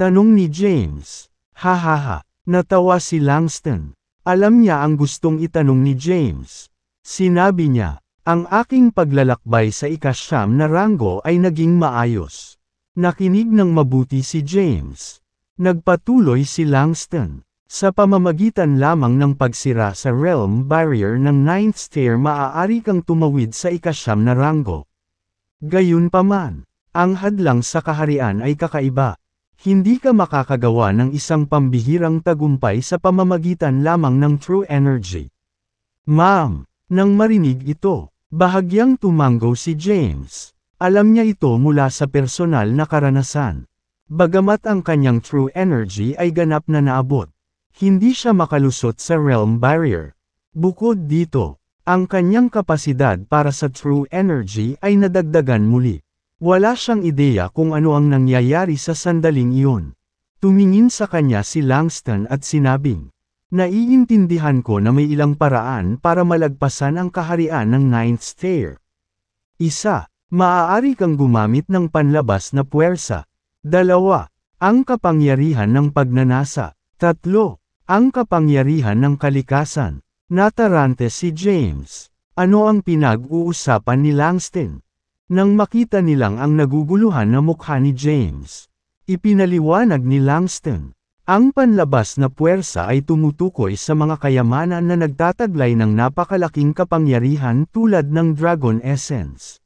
Tanong ni James. Hahaha, natawa si Langston. Alam niya ang gustong itanong ni James. Sinabi niya, ang aking paglalakbay sa ikasyam na ranggo ay naging maayos. Nakinig ng mabuti si James. Nagpatuloy si Langston. Sa pamamagitan lamang ng pagsira sa realm barrier ng ninth tier maaari kang tumawid sa ikasyam na ranggo. Gayunpaman, ang hadlang sa kaharian ay kakaiba. Hindi ka makakagawa ng isang pambihirang tagumpay sa pamamagitan lamang ng true energy. Ma'am, nang marinig ito, bahagyang tumango si James. Alam niya ito mula sa personal na karanasan. Bagamat ang kanyang true energy ay ganap na naabot, hindi siya makalusot sa realm barrier. Bukod dito, ang kanyang kapasidad para sa true energy ay nadagdagan muli. Wala siyang ideya kung ano ang nangyayari sa sandaling iyon. Tumingin sa kanya si Langston at sinabing, Naiintindihan ko na may ilang paraan para malagpasan ang kaharian ng Ninth Stair. Isa, maaari kang gumamit ng panlabas na puwersa, Dalawa, ang kapangyarihan ng pagnanasa. Tatlo, ang kapangyarihan ng kalikasan. Natarante si James. Ano ang pinag-uusapan ni Langston? Nang makita nilang ang naguguluhan na mukha ni James, ipinaliwanag ni Langston. Ang panlabas na puwersa ay tumutukoy sa mga kayamanan na nagtataglay ng napakalaking kapangyarihan tulad ng Dragon Essence.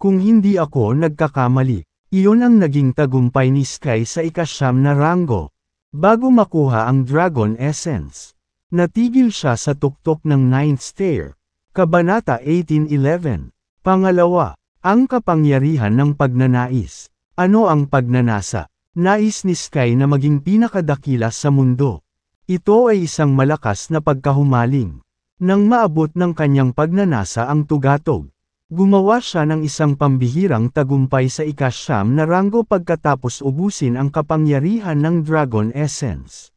Kung hindi ako nagkakamali, iyon ang naging tagumpay ni Sky sa ikasyam na ranggo. Bago makuha ang Dragon Essence, natigil siya sa tuktok ng Ninth Stair, Kabanata 1811. Pangalawa, ang kapangyarihan ng pagnanais. Ano ang pagnanasa? Nais ni Sky na maging pinakadakila sa mundo. Ito ay isang malakas na pagkahumaling. Nang maabot ng kanyang pagnanasa ang tugatog, Gumawa siya ng isang pambihirang tagumpay sa ikasyam na ranggo pagkatapos ubusin ang kapangyarihan ng Dragon Essence.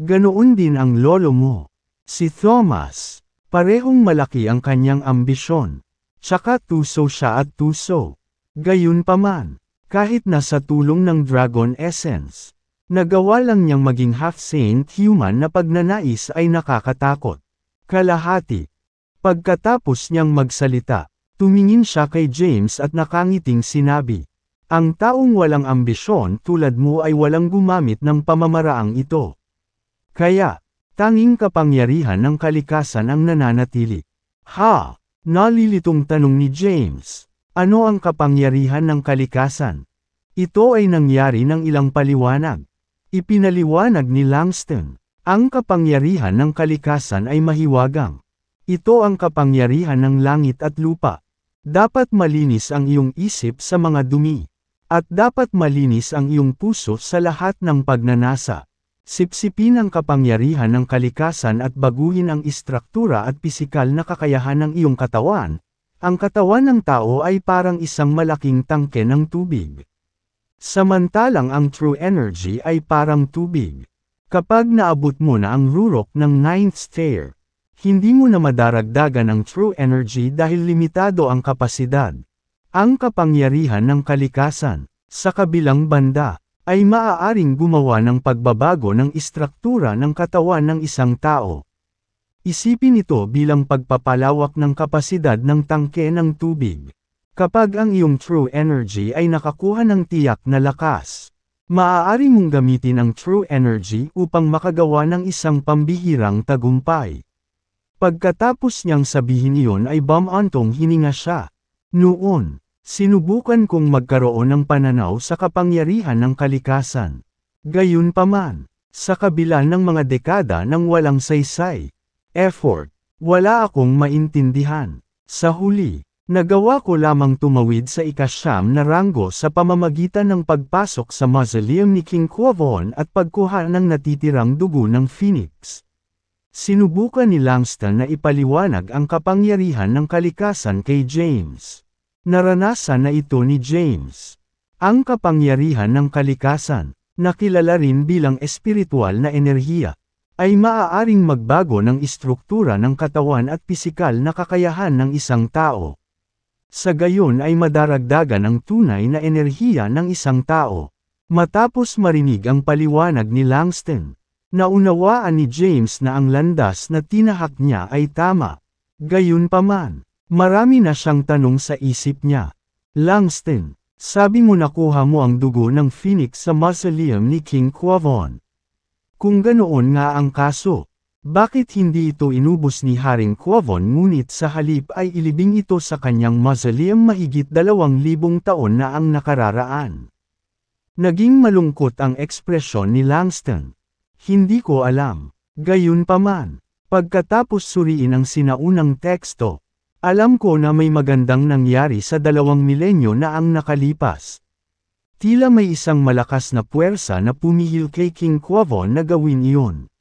Ganoon din ang lolo mo. Si Thomas, parehong malaki ang kanyang ambisyon. Tsaka tuso siya at tuso. Gayunpaman, kahit na sa tulong ng Dragon Essence, nagawa lang niyang maging half-saint human na pagnanais ay nakakatakot. Kalahati. Pagkatapos niyang magsalita, Tumingin siya kay James at nakangiting sinabi. Ang taong walang ambisyon tulad mo ay walang gumamit ng pamamaraang ito. Kaya, tanging kapangyarihan ng kalikasan ang nananatili. Ha! Nalilitong tanong ni James. Ano ang kapangyarihan ng kalikasan? Ito ay nangyari ng ilang paliwanag. Ipinaliwanag ni Langston. Ang kapangyarihan ng kalikasan ay mahiwagang. Ito ang kapangyarihan ng langit at lupa. Dapat malinis ang iyong isip sa mga dumi. At dapat malinis ang iyong puso sa lahat ng pagnanasa. Sipsipin ang kapangyarihan ng kalikasan at baguhin ang istruktura at pisikal na kakayahan ng iyong katawan. Ang katawan ng tao ay parang isang malaking tangke ng tubig. Samantalang ang true energy ay parang tubig. Kapag naabot mo na ang rurok ng ninth stair, hindi mo na madaragdagan ang true energy dahil limitado ang kapasidad. Ang kapangyarihan ng kalikasan, sa kabilang banda, ay maaaring gumawa ng pagbabago ng istruktura ng katawan ng isang tao. Isipin ito bilang pagpapalawak ng kapasidad ng tangke ng tubig. Kapag ang iyong true energy ay nakakuha ng tiyak na lakas, maaari mong gamitin ang true energy upang makagawa ng isang pambihirang tagumpay. Pagkatapos niyang sabihin iyon ay bamantong hininga siya. Noon, sinubukan kong magkaroon ng pananaw sa kapangyarihan ng kalikasan. Gayunpaman, sa kabila ng mga dekada ng walang saysay, effort, wala akong maintindihan. Sa huli, nagawa ko lamang tumawid sa ikasyam na ranggo sa pamamagitan ng pagpasok sa mausoleum ni King Quavon at pagkuha ng natitirang dugo ng Phoenix. Sinubukan ni Langston na ipaliwanag ang kapangyarihan ng kalikasan kay James. Naranasan na ito ni James. Ang kapangyarihan ng kalikasan, nakilala rin bilang espiritual na enerhiya, ay maaaring magbago ng istruktura ng katawan at pisikal na kakayahan ng isang tao. Sa gayon ay madaragdagan ang tunay na enerhiya ng isang tao. Matapos marinig ang paliwanag ni Langston, Naunawaan ni James na ang landas na tinahak niya ay tama. Gayunpaman, marami na siyang tanong sa isip niya. Langston, sabi mo nakuha mo ang dugo ng Phoenix sa mausoleum ni King Quavon. Kung ganoon nga ang kaso, bakit hindi ito inubos ni Haring Quavon ngunit sa halip ay ilibing ito sa kanyang mausoleum mahigit dalawang libong taon na ang nakararaan? Naging malungkot ang ekspresyon ni Langston. Hindi ko alam. Gayunpaman, pagkatapos suriin ang sinaunang teksto, alam ko na may magandang nangyari sa dalawang milenyo na ang nakalipas. Tila may isang malakas na puwersa na pumihil kay King Quavon na gawin iyon.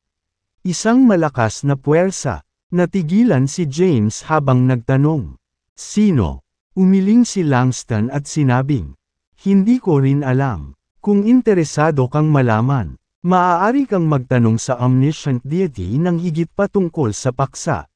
Isang malakas na puwersa, natigilan si James habang nagtanong. Sino? Umiling si Langston at sinabing, Hindi ko rin alam. Kung interesado kang malaman, Maaari kang magtanong sa omniscient deity ng higit pa tungkol sa paksa.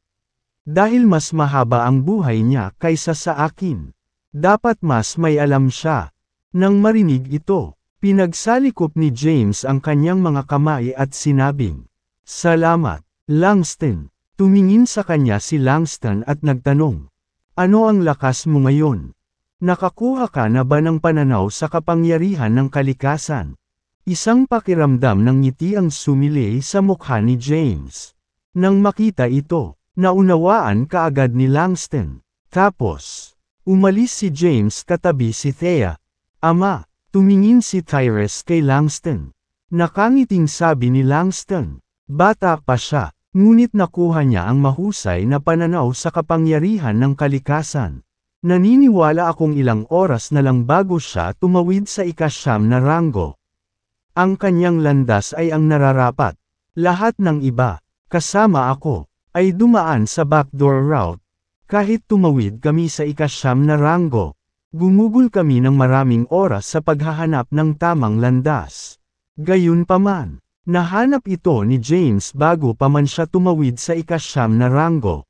Dahil mas mahaba ang buhay niya kaysa sa akin. Dapat mas may alam siya. Nang marinig ito, pinagsalikop ni James ang kanyang mga kamay at sinabing, Salamat, Langston. Tumingin sa kanya si Langston at nagtanong, Ano ang lakas mo ngayon? Nakakuha ka na ba ng pananaw sa kapangyarihan ng kalikasan? Isang pakiramdam ng ngiti ang sumilay sa mukha ni James. Nang makita ito, naunawaan kaagad ni Langston. Tapos, umalis si James katabi si Thea. Ama, tumingin si Tyrus kay Langston. Nakangiting sabi ni Langston, bata pa siya, ngunit nakuha niya ang mahusay na pananaw sa kapangyarihan ng kalikasan. Naniniwala akong ilang oras na lang bago siya tumawid sa ikasyam na ranggo. Ang kanyang landas ay ang nararapat. Lahat ng iba, kasama ako, ay dumaan sa backdoor route. Kahit tumawid kami sa ikasyam na ranggo, gumugol kami ng maraming oras sa paghahanap ng tamang landas. Gayunpaman, nahanap ito ni James bago pa man siya tumawid sa ikasyam na ranggo.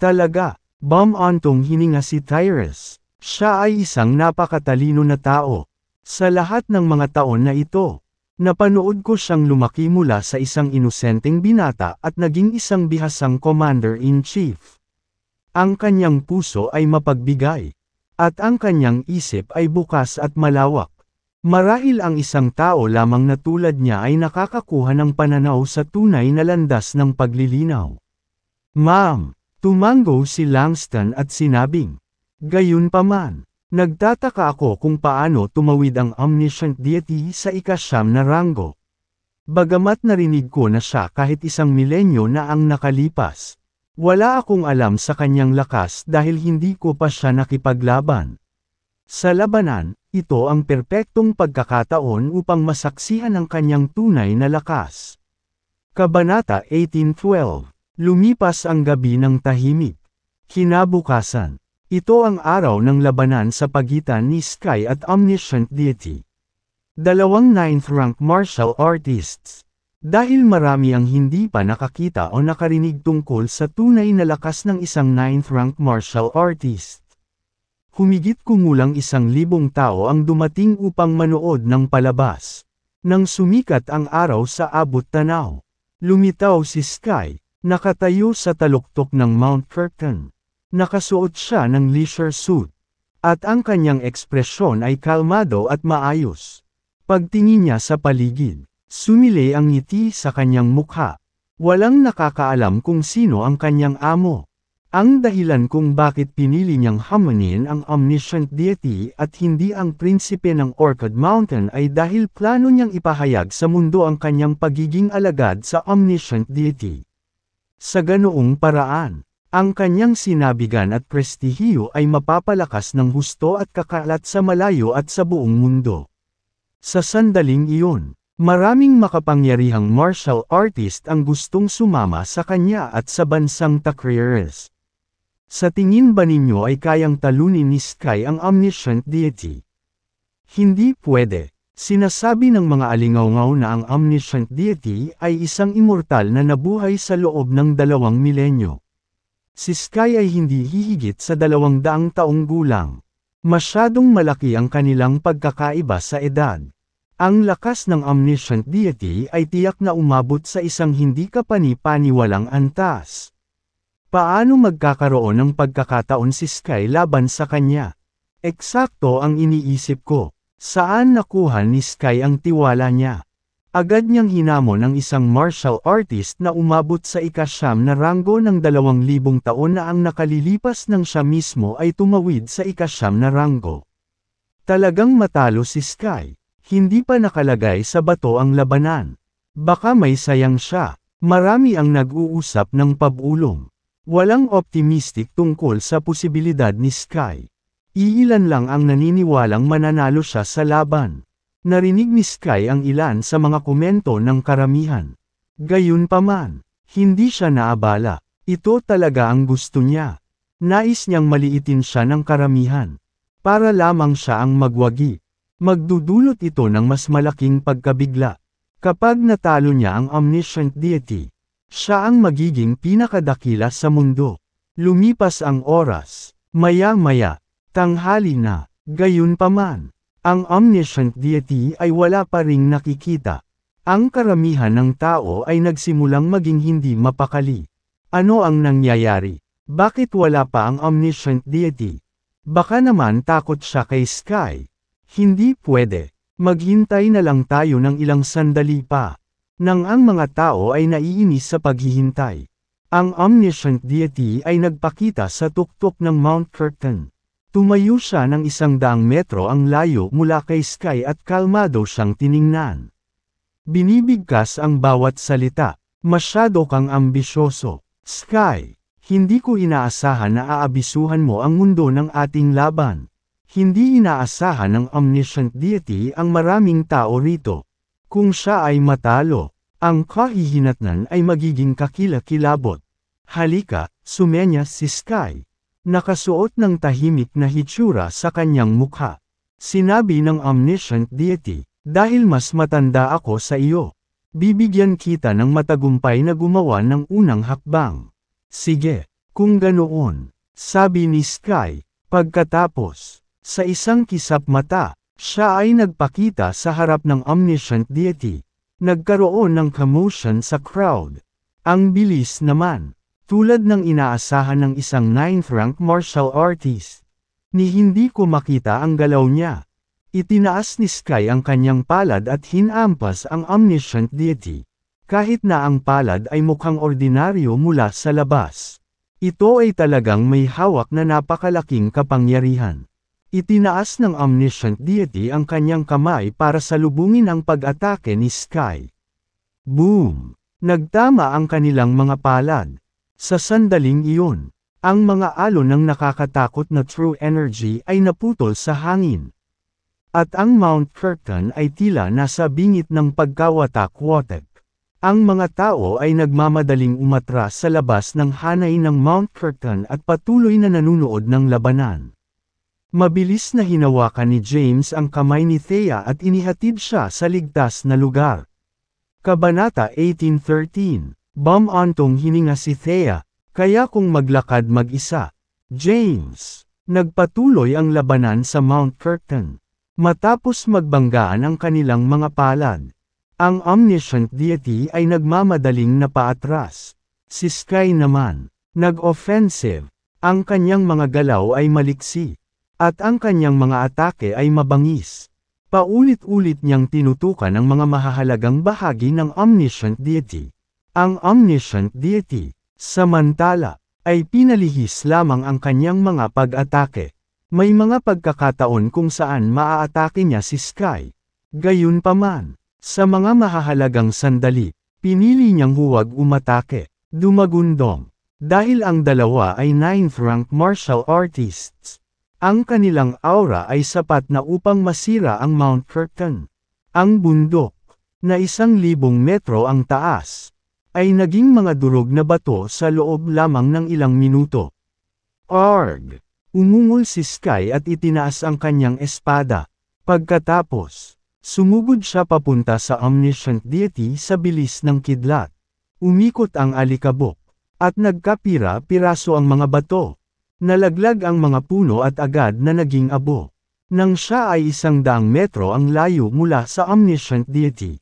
Talaga, bamantong hininga si Tyrus. Siya ay isang napakatalino na tao. Sa lahat ng mga taon na ito, Napanood ko siyang lumaki mula sa isang inosenteng binata at naging isang bihasang commander-in-chief. Ang kanyang puso ay mapagbigay. At ang kanyang isip ay bukas at malawak. Marahil ang isang tao lamang na tulad niya ay nakakakuha ng pananaw sa tunay na landas ng paglilinaw. Ma'am, tumango si Langston at sinabing, gayon paman, Nagtataka ako kung paano tumawid ang omniscient deity sa ikasyam na ranggo. Bagamat narinig ko na siya kahit isang milenyo na ang nakalipas. Wala akong alam sa kanyang lakas dahil hindi ko pa siya nakipaglaban. Sa labanan, ito ang perpektong pagkakataon upang masaksihan ang kanyang tunay na lakas. Kabanata 1812 Lumipas ang gabi ng tahimik. Kinabukasan, ito ang araw ng labanan sa pagitan ni Sky at Omniscient Deity. Dalawang 9th rank martial artists. Dahil marami ang hindi pa nakakita o nakarinig tungkol sa tunay na lakas ng isang 9th rank martial artist. Humigit kumulang isang libong tao ang dumating upang manood ng palabas. Nang sumikat ang araw sa abot tanaw, lumitaw si Sky, nakatayo sa taluktok ng Mount Curtain. Nakasuot siya ng leisure suit. At ang kanyang ekspresyon ay kalmado at maayos. Pagtingin niya sa paligid, sumili ang ngiti sa kanyang mukha. Walang nakakaalam kung sino ang kanyang amo. Ang dahilan kung bakit pinili niyang hamunin ang omniscient deity at hindi ang prinsipe ng Orchid Mountain ay dahil plano niyang ipahayag sa mundo ang kanyang pagiging alagad sa omniscient deity. Sa ganoong paraan, ang kanyang sinabigan at prestihiyo ay mapapalakas ng husto at kakalat sa malayo at sa buong mundo. Sa sandaling iyon, maraming makapangyarihang martial artist ang gustong sumama sa kanya at sa bansang Takriris. Sa tingin ba ninyo ay kayang talunin ni Sky ang omniscient deity? Hindi pwede. Sinasabi ng mga alingaungaw na ang omniscient deity ay isang immortal na nabuhay sa loob ng dalawang milenyo. Si Sky ay hindi hihigit sa dalawang daang taong gulang. Masyadong malaki ang kanilang pagkakaiba sa edad. Ang lakas ng omniscient deity ay tiyak na umabot sa isang hindi kapani-paniwalang antas. Paano magkakaroon ng pagkakataon si Sky laban sa kanya? Eksakto ang iniisip ko. Saan nakuha ni Sky ang tiwala niya? Agad niyang hinamon ang isang martial artist na umabot sa ikasyam na ranggo ng dalawang libong taon na ang nakalilipas ng siya mismo ay tumawid sa ikasyam na ranggo. Talagang matalo si Sky. Hindi pa nakalagay sa bato ang labanan. Baka may sayang siya. Marami ang nag-uusap ng pabulong. Walang optimistic tungkol sa posibilidad ni Sky. Iilan lang ang naniniwalang mananalo siya sa laban. Narinig ni Sky ang ilan sa mga komento ng karamihan. Gayunpaman, hindi siya naabala. Ito talaga ang gusto niya. Nais niyang maliitin siya ng karamihan. Para lamang siya ang magwagi. Magdudulot ito ng mas malaking pagkabigla. Kapag natalo niya ang omniscient deity, siya ang magiging pinakadakila sa mundo. Lumipas ang oras, maya-maya, tanghali na, gayunpaman, ang omniscient deity ay wala pa ring nakikita. Ang karamihan ng tao ay nagsimulang maging hindi mapakali. Ano ang nangyayari? Bakit wala pa ang omniscient deity? Baka naman takot siya kay Sky. Hindi pwede. Maghintay na lang tayo ng ilang sandali pa. Nang ang mga tao ay naiinis sa paghihintay. Ang omniscient deity ay nagpakita sa tuktok ng Mount Curtain. Tumayo siya ng isang daang metro ang layo mula kay Sky at kalmado siyang tiningnan. Binibigkas ang bawat salita, masyado kang ambisyoso. Sky, hindi ko inaasahan na aabisuhan mo ang mundo ng ating laban. Hindi inaasahan ng omniscient deity ang maraming tao rito. Kung siya ay matalo, ang kahihinatnan ay magiging kakilakilabot. Halika, sumenya si Sky. Nakasuot ng tahimik na hitsura sa kanyang mukha. Sinabi ng omniscient deity, dahil mas matanda ako sa iyo. Bibigyan kita ng matagumpay na gumawa ng unang hakbang. Sige, kung ganoon, sabi ni Sky, pagkatapos, sa isang kisap mata, siya ay nagpakita sa harap ng omniscient deity. Nagkaroon ng commotion sa crowd. Ang bilis naman. Tulad ng inaasahan ng isang 9th rank martial artist, ni hindi ko makita ang galaw niya. Itinaas ni Sky ang kanyang palad at hinampas ang omniscient deity. Kahit na ang palad ay mukhang ordinaryo mula sa labas. Ito ay talagang may hawak na napakalaking kapangyarihan. Itinaas ng omniscient deity ang kanyang kamay para salubungin ang pag-atake ni Sky. Boom! Nagtama ang kanilang mga palad. Sa sandaling iyon, ang mga alon ng nakakatakot na true energy ay naputol sa hangin. At ang Mount Curtain ay tila nasa bingit ng pagkawatak-watak. Ang mga tao ay nagmamadaling umatras sa labas ng hanay ng Mount Curtain at patuloy na nanunood ng labanan. Mabilis na hinawakan ni James ang kamay ni Thea at inihatid siya sa ligtas na lugar. Kabanata 1813 antong hininga si Thea, kaya kung maglakad mag-isa. James, nagpatuloy ang labanan sa Mount Curtin. Matapos magbanggaan ang kanilang mga palad, ang omniscient deity ay nagmamadaling na paatras. Si Sky naman, nag-offensive, ang kanyang mga galaw ay maliksi, at ang kanyang mga atake ay mabangis. Paulit-ulit niyang tinutukan ang mga mahahalagang bahagi ng omniscient deity ang omniscient deity. Samantala, ay pinalihis lamang ang kanyang mga pag-atake. May mga pagkakataon kung saan maaatake niya si Sky. Gayunpaman, sa mga mahahalagang sandali, pinili niyang huwag umatake. Dumagundong, dahil ang dalawa ay 9th rank martial artists. Ang kanilang aura ay sapat na upang masira ang Mount Curtain. Ang bundok, na isang libong metro ang taas, ay naging mga durog na bato sa loob lamang ng ilang minuto. Arg! Umungol si Sky at itinaas ang kanyang espada. Pagkatapos, sumugod siya papunta sa omniscient deity sa bilis ng kidlat. Umikot ang alikabok, at nagkapira-piraso ang mga bato. Nalaglag ang mga puno at agad na naging abo. Nang siya ay isang daang metro ang layo mula sa omniscient deity.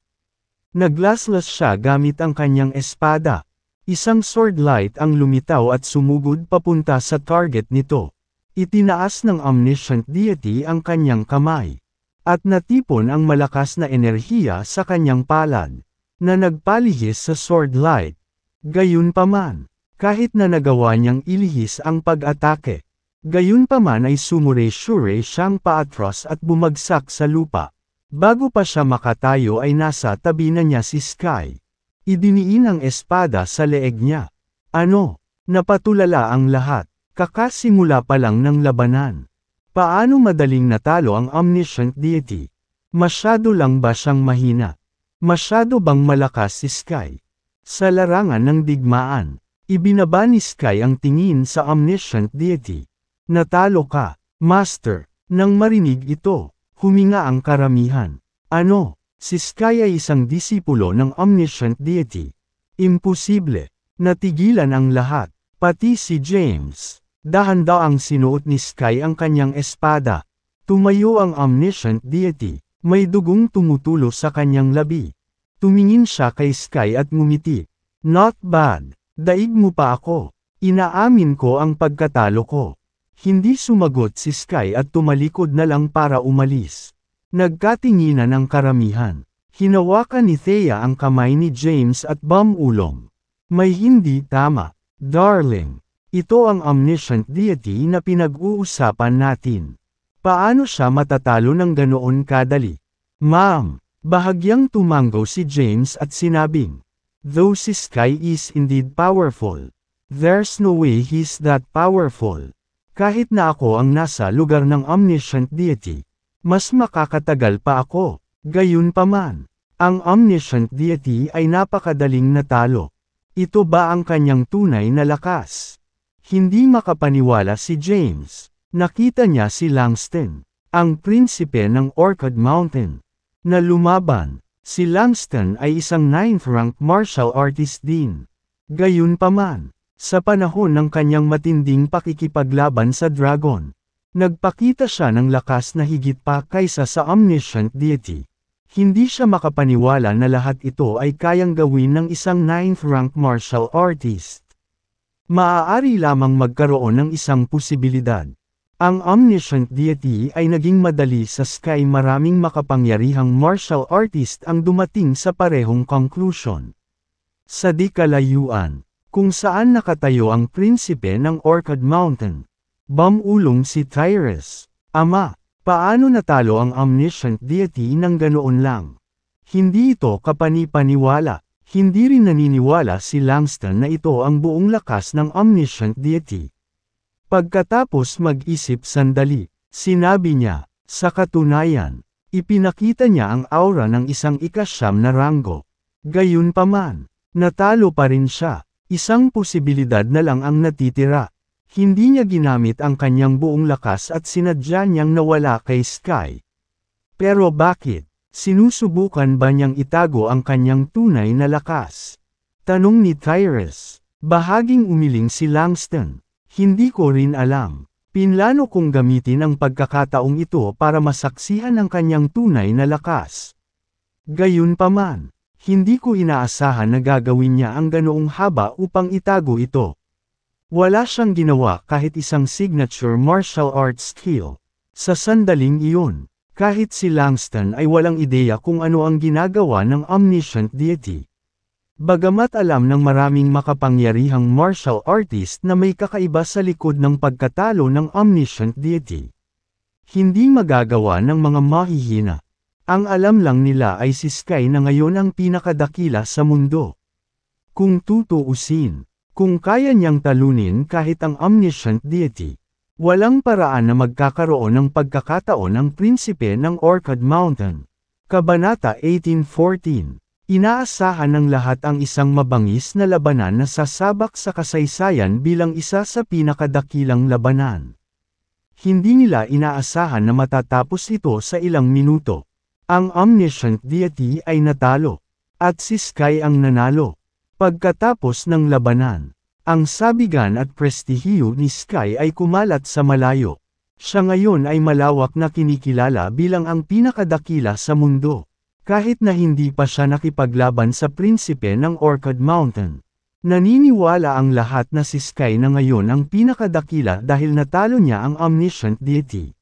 Naglaslas siya gamit ang kanyang espada. Isang sword light ang lumitaw at sumugod papunta sa target nito. Itinaas ng omniscient deity ang kanyang kamay. At natipon ang malakas na enerhiya sa kanyang palad, na nagpalihis sa sword light. Gayunpaman, kahit na nagawa niyang ilihis ang pag-atake, gayunpaman ay sumure-sure siyang paatros at bumagsak sa lupa. Bago pa siya makatayo ay nasa tabi na niya si Sky. Idiniin ang espada sa leeg niya. Ano? Napatulala ang lahat. Kakasimula pa lang ng labanan. Paano madaling natalo ang omniscient deity? Masyado lang ba siyang mahina? Masyado bang malakas si Sky? Sa larangan ng digmaan, ibinaba ni Sky ang tingin sa omniscient deity. Natalo ka, Master, nang marinig ito. Huminga ang karamihan. Ano? Si Sky ay isang disipulo ng omniscient deity. Imposible. Natigilan ang lahat, pati si James. Dahan daw ang sinuot ni Sky ang kanyang espada. Tumayo ang omniscient deity. May dugong tumutulo sa kanyang labi. Tumingin siya kay Sky at ngumiti. Not bad. Daig mo pa ako. Inaamin ko ang pagkatalo ko. Hindi sumagot si Sky at tumalikod na lang para umalis. Nagkatinginan ang karamihan. Hinawakan ni Thea ang kamay ni James at bumulong. May hindi tama. Darling, ito ang omniscient deity na pinag-uusapan natin. Paano siya matatalo ng ganoon kadali? Ma'am, bahagyang tumango si James at sinabing, Though si Sky is indeed powerful, there's no way he's that powerful. Kahit na ako ang nasa lugar ng omniscient deity, mas makakatagal pa ako. Gayunpaman, ang omniscient deity ay napakadaling natalo. Ito ba ang kanyang tunay na lakas? Hindi makapaniwala si James. Nakita niya si Langston, ang prinsipe ng Orchid Mountain, na lumaban. Si Langston ay isang ninth rank martial artist din. Gayunpaman, sa panahon ng kanyang matinding pakikipaglaban sa dragon, nagpakita siya ng lakas na higit pa kaysa sa omniscient deity. Hindi siya makapaniwala na lahat ito ay kayang gawin ng isang 9th rank martial artist. Maaari lamang magkaroon ng isang posibilidad. Ang omniscient deity ay naging madali sa sky maraming makapangyarihang martial artist ang dumating sa parehong conclusion. Sa di kalayuan, kung saan nakatayo ang prinsipe ng Orchid Mountain. Bamulong si Tyrus. Ama, paano natalo ang omniscient deity ng ganoon lang? Hindi ito kapanipaniwala, hindi rin naniniwala si Langston na ito ang buong lakas ng omniscient deity. Pagkatapos mag-isip sandali, sinabi niya, sa katunayan, ipinakita niya ang aura ng isang ikasyam na ranggo. Gayunpaman, natalo pa rin siya, Isang posibilidad na lang ang natitira. Hindi niya ginamit ang kanyang buong lakas at sinadya niyang nawala kay Sky. Pero bakit? Sinusubukan ba niyang itago ang kanyang tunay na lakas? Tanong ni Tyrus. Bahaging umiling si Langston. Hindi ko rin alam. Pinlano kong gamitin ang pagkakataong ito para masaksihan ang kanyang tunay na lakas. Gayunpaman, hindi ko inaasahan na gagawin niya ang ganoong haba upang itago ito. Wala siyang ginawa kahit isang signature martial arts skill. Sa sandaling iyon, kahit si Langston ay walang ideya kung ano ang ginagawa ng omniscient deity. Bagamat alam ng maraming makapangyarihang martial artist na may kakaiba sa likod ng pagkatalo ng omniscient deity. Hindi magagawa ng mga mahihina. Ang alam lang nila ay si Sky na ngayon ang pinakadakila sa mundo. Kung tutuusin, kung kaya niyang talunin kahit ang omniscient deity, walang paraan na magkakaroon ng pagkakataon ng prinsipe ng Orchid Mountain. Kabanata 1814 Inaasahan ng lahat ang isang mabangis na labanan na sasabak sa kasaysayan bilang isa sa pinakadakilang labanan. Hindi nila inaasahan na matatapos ito sa ilang minuto. Ang omniscient deity ay natalo, at si Sky ang nanalo. Pagkatapos ng labanan, ang sabigan at prestihiyo ni Sky ay kumalat sa malayo. Siya ngayon ay malawak na kinikilala bilang ang pinakadakila sa mundo. Kahit na hindi pa siya nakipaglaban sa prinsipe ng Orchid Mountain. Naniniwala ang lahat na si Sky na ngayon ang pinakadakila dahil natalo niya ang omniscient deity.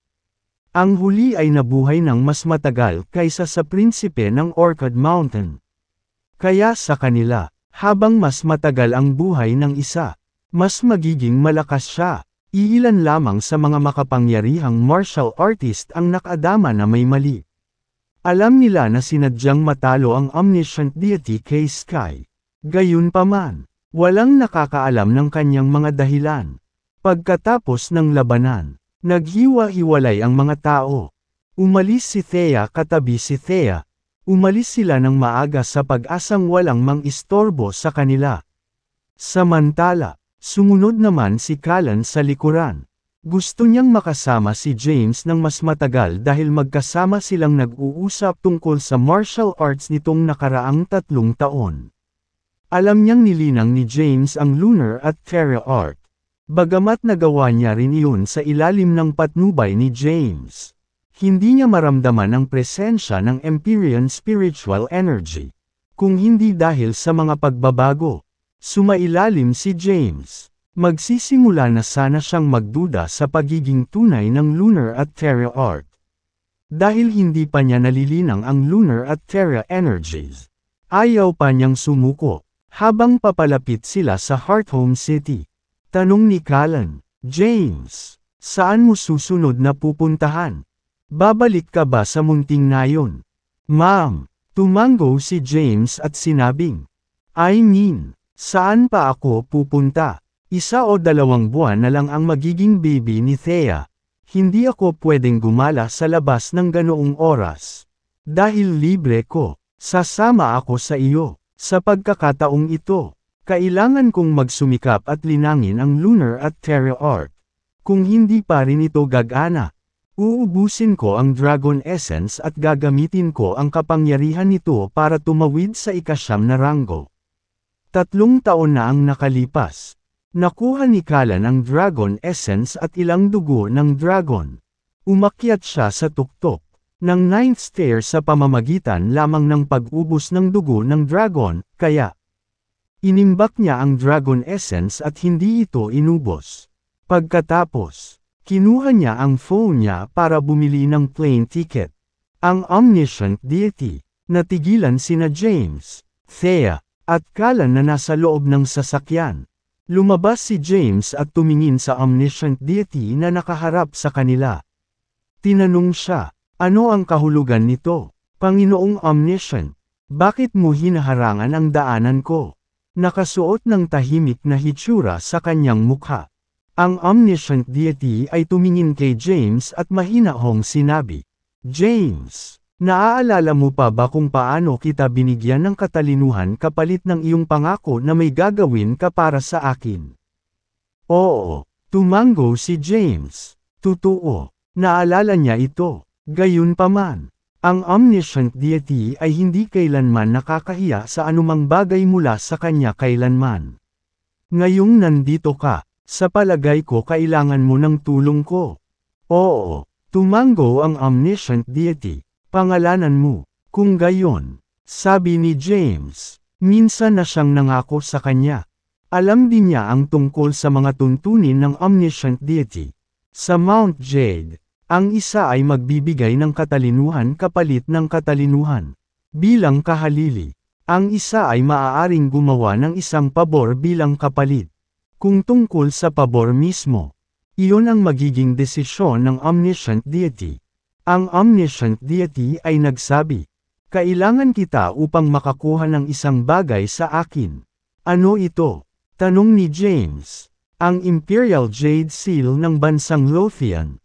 Ang huli ay nabuhay ng mas matagal kaysa sa prinsipe ng Orchid Mountain. Kaya sa kanila, habang mas matagal ang buhay ng isa, mas magiging malakas siya. Iilan lamang sa mga makapangyarihang martial artist ang nakadama na may mali. Alam nila na sinadyang matalo ang omniscient deity kay Sky. Gayunpaman, walang nakakaalam ng kanyang mga dahilan. Pagkatapos ng labanan, Naghiwa-hiwalay ang mga tao. Umalis si Thea katabi si Thea. Umalis sila ng maaga sa pag-asang walang mang-istorbo sa kanila. Samantala, sumunod naman si Kalan sa likuran. Gusto niyang makasama si James ng mas matagal dahil magkasama silang nag-uusap tungkol sa martial arts nitong nakaraang tatlong taon. Alam niyang nilinang ni James ang lunar at terra art. Bagamat nagawa niya rin iyon sa ilalim ng patnubay ni James, hindi niya maramdaman ang presensya ng Empyrean spiritual energy. Kung hindi dahil sa mga pagbabago, sumailalim si James. Magsisimula na sana siyang magduda sa pagiging tunay ng lunar at terra art. Dahil hindi pa niya nalilinang ang lunar at terra energies. Ayaw pa niyang sumuko, habang papalapit sila sa Heart Home City. Tanong ni Callan, James, saan mo susunod na pupuntahan? Babalik ka ba sa munting nayon? Ma'am, tumango si James at sinabing, I mean, saan pa ako pupunta? Isa o dalawang buwan na lang ang magiging baby ni Thea. Hindi ako pwedeng gumala sa labas ng ganoong oras. Dahil libre ko, sasama ako sa iyo, sa pagkakataong ito. Kailangan kong magsumikap at linangin ang lunar at terra art. Kung hindi pa rin ito gagana, uubusin ko ang dragon essence at gagamitin ko ang kapangyarihan nito para tumawid sa ikasyam na ranggo. Tatlong taon na ang nakalipas. Nakuha ni Kalan ang dragon essence at ilang dugo ng dragon. Umakyat siya sa tuktok ng ninth stair sa pamamagitan lamang ng pag-ubos ng dugo ng dragon, kaya Inimbak niya ang dragon essence at hindi ito inubos. Pagkatapos, kinuha niya ang phone niya para bumili ng plane ticket. Ang omniscient deity, natigilan sina James, Thea, at Kalan na nasa loob ng sasakyan. Lumabas si James at tumingin sa omniscient deity na nakaharap sa kanila. Tinanong siya, ano ang kahulugan nito? Panginoong omniscient, bakit mo hinaharangan ang daanan ko? Nakasuot ng tahimik na hitsura sa kanyang mukha. Ang omniscient deity ay tumingin kay James at mahinahong sinabi, James, naaalala mo pa ba kung paano kita binigyan ng katalinuhan kapalit ng iyong pangako na may gagawin ka para sa akin? Oo, tumango si James. Totoo, naalala niya ito. Gayunpaman, ang omniscient deity ay hindi kailanman nakakahiya sa anumang bagay mula sa kanya kailanman. Ngayong nandito ka, sa palagay ko kailangan mo ng tulong ko. Oo, tumango ang omniscient deity, pangalanan mo, kung gayon, sabi ni James. Minsan na siyang nangako sa kanya. Alam din niya ang tungkol sa mga tuntunin ng omniscient deity. Sa Mount Jade, ang isa ay magbibigay ng katalinuhan kapalit ng katalinuhan. Bilang kahalili, ang isa ay maaaring gumawa ng isang pabor bilang kapalit. Kung tungkol sa pabor mismo, iyon ang magiging desisyon ng omniscient deity. Ang omniscient deity ay nagsabi, Kailangan kita upang makakuha ng isang bagay sa akin. Ano ito? Tanong ni James. Ang Imperial Jade Seal ng bansang Lothian,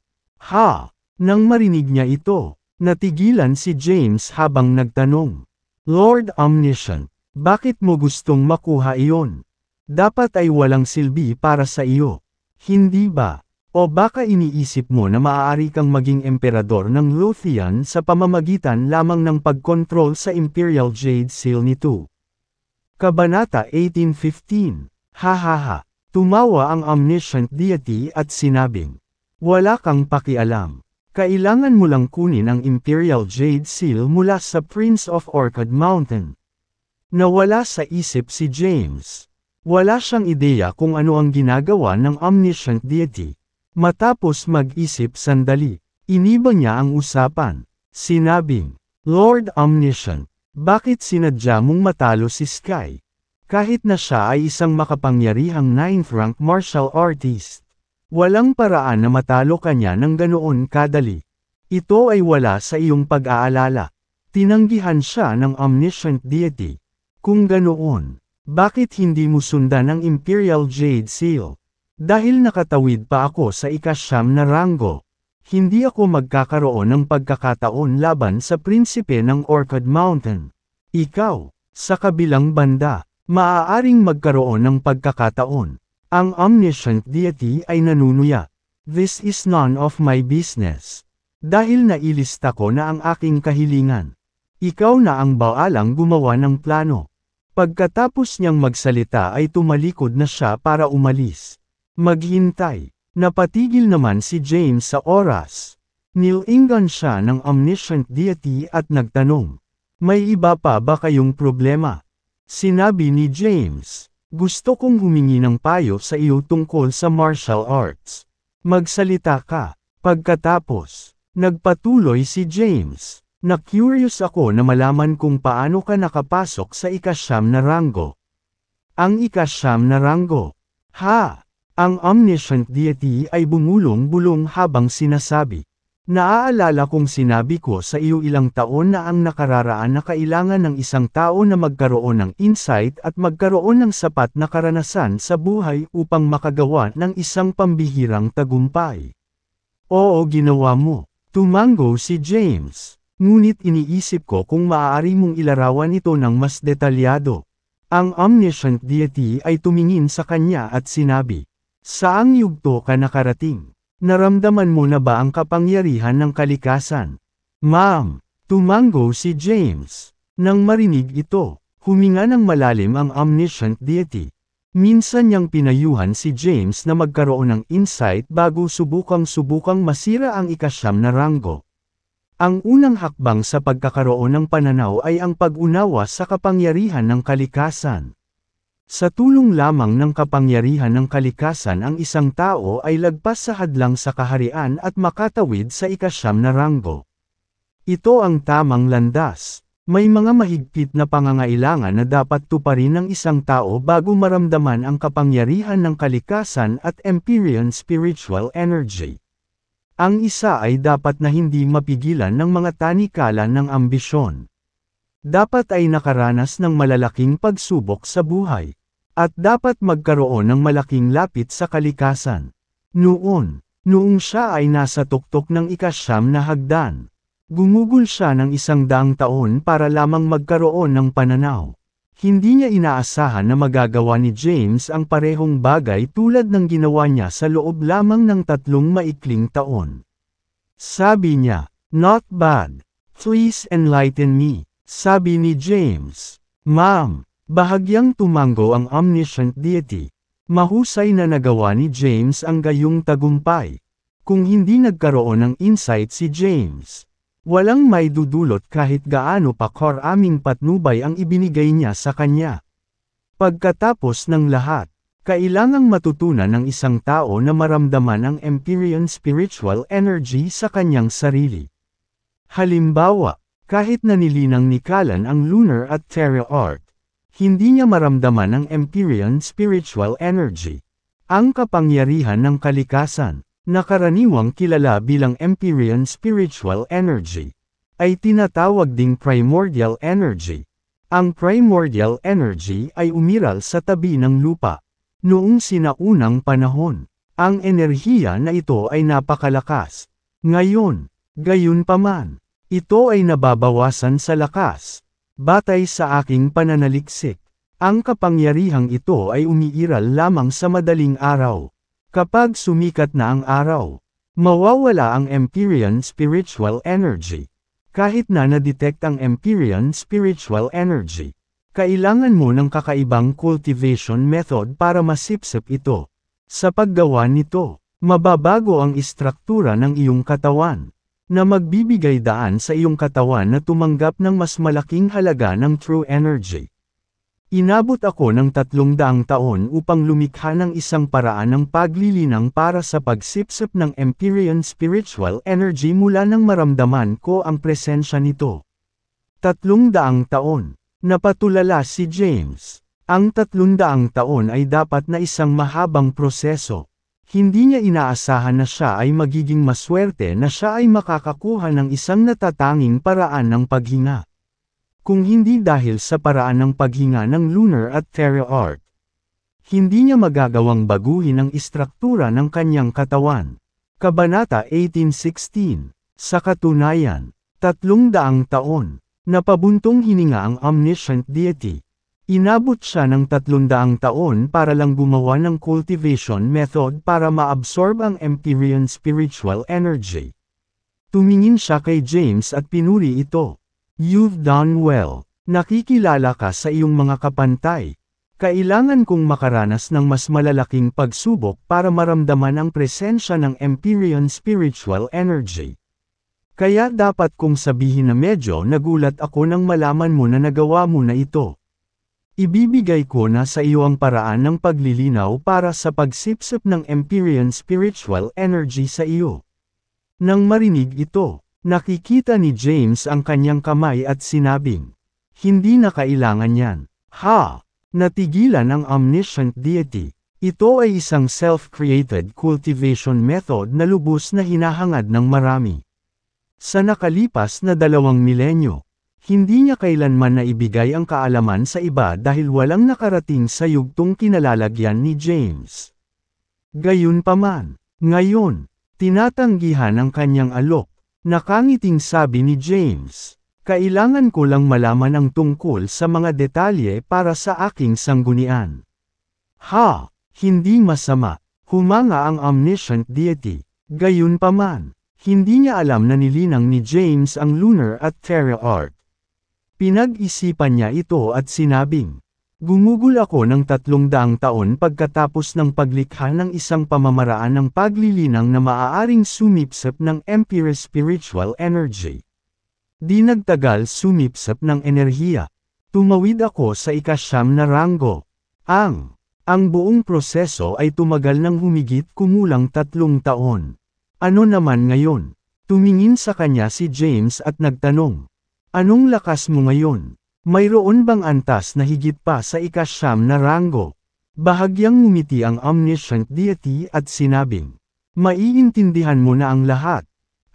Ha! Nang marinig niya ito, natigilan si James habang nagtanong. Lord Omniscient, bakit mo gustong makuha iyon? Dapat ay walang silbi para sa iyo. Hindi ba? O baka iniisip mo na maaari kang maging emperador ng Lothian sa pamamagitan lamang ng pagkontrol sa Imperial Jade Seal nito. Kabanata 1815 Hahaha! Tumawa ang omniscient deity at sinabing, wala kang pakialam. Kailangan mo lang kunin ang Imperial Jade Seal mula sa Prince of Orchid Mountain. Nawala sa isip si James. Wala siyang ideya kung ano ang ginagawa ng omniscient deity. Matapos mag-isip sandali, iniba niya ang usapan. Sinabing, Lord Omniscient, bakit sinadya mong matalo si Sky? Kahit na siya ay isang makapangyarihang 9th rank martial artist. Walang paraan na matalo ka niya ng ganoon kadali. Ito ay wala sa iyong pag-aalala. Tinanggihan siya ng omniscient deity. Kung ganoon, bakit hindi mo sundan ang Imperial Jade Seal? Dahil nakatawid pa ako sa ikasyam na ranggo. Hindi ako magkakaroon ng pagkakataon laban sa prinsipe ng Orchid Mountain. Ikaw, sa kabilang banda, maaaring magkaroon ng pagkakataon. Ang omniscient deity ay nanunuya. This is none of my business. Dahil nailista ko na ang aking kahilingan. Ikaw na ang baalang gumawa ng plano. Pagkatapos niyang magsalita ay tumalikod na siya para umalis. Maghintay. Napatigil naman si James sa oras. Nilingan siya ng omniscient deity at nagtanong. May iba pa ba kayong problema? Sinabi ni James. Gusto kong humingi ng payo sa iyo tungkol sa martial arts. Magsalita ka. Pagkatapos, nagpatuloy si James. Na-curious ako na malaman kung paano ka nakapasok sa ikasyam na ranggo. Ang ikasyam na ranggo. Ha! Ang omniscient deity ay bumulong-bulong habang sinasabi. Naaalala kong sinabi ko sa iyo ilang taon na ang nakararaan na kailangan ng isang tao na magkaroon ng insight at magkaroon ng sapat na karanasan sa buhay upang makagawa ng isang pambihirang tagumpay. Oo ginawa mo. Tumango si James. Ngunit iniisip ko kung maaari mong ilarawan ito ng mas detalyado. Ang omniscient deity ay tumingin sa kanya at sinabi, Saang yugto ka nakarating? Naramdaman mo na ba ang kapangyarihan ng kalikasan? Ma'am, tumango si James. Nang marinig ito, huminga ng malalim ang omniscient deity. Minsan niyang pinayuhan si James na magkaroon ng insight bago subukang-subukang masira ang ikasyam na ranggo. Ang unang hakbang sa pagkakaroon ng pananaw ay ang pag-unawa sa kapangyarihan ng kalikasan. Sa tulong lamang ng kapangyarihan ng kalikasan ang isang tao ay lagpas sa hadlang sa kaharian at makatawid sa ikasyam na ranggo. Ito ang tamang landas. May mga mahigpit na pangangailangan na dapat tuparin ng isang tao bago maramdaman ang kapangyarihan ng kalikasan at Empyrean spiritual energy. Ang isa ay dapat na hindi mapigilan ng mga tanikalan ng ambisyon. Dapat ay nakaranas ng malalaking pagsubok sa buhay. At dapat magkaroon ng malaking lapit sa kalikasan. Noon, noong siya ay nasa tuktok ng ikasyam na hagdan, gumugol siya ng isang daang taon para lamang magkaroon ng pananaw. Hindi niya inaasahan na magagawa ni James ang parehong bagay tulad ng ginawa niya sa loob lamang ng tatlong maikling taon. Sabi niya, Not bad. Please enlighten me. Sabi ni James, Ma'am, Bahagyang tumango ang omniscient deity. Mahusay na nagawa ni James ang gayong tagumpay. Kung hindi nagkaroon ng insight si James, walang may dudulot kahit gaano pa kor aming patnubay ang ibinigay niya sa kanya. Pagkatapos ng lahat, kailangang matutunan ng isang tao na maramdaman ang Empyrean spiritual energy sa kanyang sarili. Halimbawa, kahit nanilinang ni Kalan ang lunar at terra arc, hindi niya maramdaman ang Empyrean spiritual energy. Ang kapangyarihan ng kalikasan, na karaniwang kilala bilang Empyrean spiritual energy, ay tinatawag ding primordial energy. Ang primordial energy ay umiral sa tabi ng lupa. Noong sinaunang panahon, ang enerhiya na ito ay napakalakas. Ngayon, gayon paman, ito ay nababawasan sa lakas Batay sa aking pananaliksik, ang kapangyarihang ito ay umiiral lamang sa madaling araw. Kapag sumikat na ang araw, mawawala ang Empyrean Spiritual Energy. Kahit na na-detect ang Empyrean Spiritual Energy, kailangan mo ng kakaibang cultivation method para masipsip ito. Sa paggawa nito, mababago ang istruktura ng iyong katawan na magbibigay daan sa iyong katawan na tumanggap ng mas malaking halaga ng true energy. Inabot ako ng tatlong daang taon upang lumikha ng isang paraan ng paglilinang para sa pagsipsip ng Empyrean Spiritual Energy mula nang maramdaman ko ang presensya nito. Tatlong daang taon. Napatulala si James. Ang tatlong daang taon ay dapat na isang mahabang proseso. Hindi niya inaasahan na siya ay magiging maswerte na siya ay makakakuha ng isang natatanging paraan ng paghinga. Kung hindi dahil sa paraan ng paghinga ng lunar at terra art, hindi niya magagawang baguhin ang istruktura ng kanyang katawan. Kabanata 1816 Sa katunayan, tatlong daang taon, napabuntong hininga ang omniscient deity. Inabot siya ng 300 taon para lang gumawa ng cultivation method para maabsorb ang Empyrean spiritual energy. Tumingin siya kay James at pinuri ito. You've done well. Nakikilala ka sa iyong mga kapantay. Kailangan kong makaranas ng mas malalaking pagsubok para maramdaman ang presensya ng Empyrean spiritual energy. Kaya dapat kong sabihin na medyo nagulat ako nang malaman mo na nagawa mo na ito. Ibibigay ko na sa iyo ang paraan ng paglilinaw para sa pagsipsip ng Empyrean Spiritual Energy sa iyo. Nang marinig ito, nakikita ni James ang kanyang kamay at sinabing, Hindi na kailangan yan. Ha! Natigilan ang omniscient deity. Ito ay isang self-created cultivation method na lubos na hinahangad ng marami. Sa nakalipas na dalawang milenyo, hindi niya kailanman naibigay ang kaalaman sa iba dahil walang nakarating sa yugtong kinalalagyan ni James. Gayunpaman, ngayon, tinatanggihan ang kanyang alok, nakangiting sabi ni James. Kailangan ko lang malaman ang tungkol sa mga detalye para sa aking sanggunian. Ha! Hindi masama. Humanga ang omniscient deity. Gayunpaman, hindi niya alam na nilinang ni James ang lunar at terra arc. Pinag-isipan niya ito at sinabing, Gumugol ako ng tatlong daang taon pagkatapos ng paglikha ng isang pamamaraan ng paglilinang na maaaring sumipsap ng Empire Spiritual Energy. Di nagtagal sumipsap ng enerhiya. Tumawid ako sa ikasyam na ranggo. Ang, ang buong proseso ay tumagal ng humigit kumulang tatlong taon. Ano naman ngayon? Tumingin sa kanya si James at nagtanong. Anong lakas mo ngayon? Mayroon bang antas na higit pa sa ikasyam na ranggo? Bahagyang ngumiti ang omniscient deity at sinabing, Maiintindihan mo na ang lahat.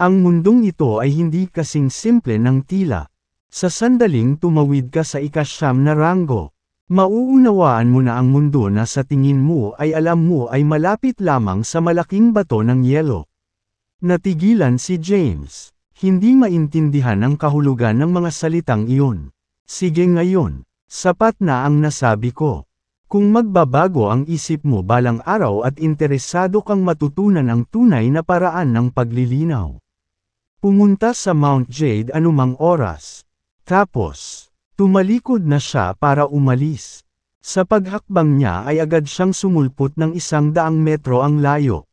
Ang mundong ito ay hindi kasing simple ng tila. Sa sandaling tumawid ka sa ikasyam na ranggo, mauunawaan mo na ang mundo na sa tingin mo ay alam mo ay malapit lamang sa malaking bato ng yelo. Natigilan si James. Hindi maintindihan ang kahulugan ng mga salitang iyon. Sige ngayon, sapat na ang nasabi ko. Kung magbabago ang isip mo balang araw at interesado kang matutunan ang tunay na paraan ng paglilinaw. Pumunta sa Mount Jade anumang oras. Tapos, tumalikod na siya para umalis. Sa paghakbang niya ay agad siyang sumulpot ng isang daang metro ang layo.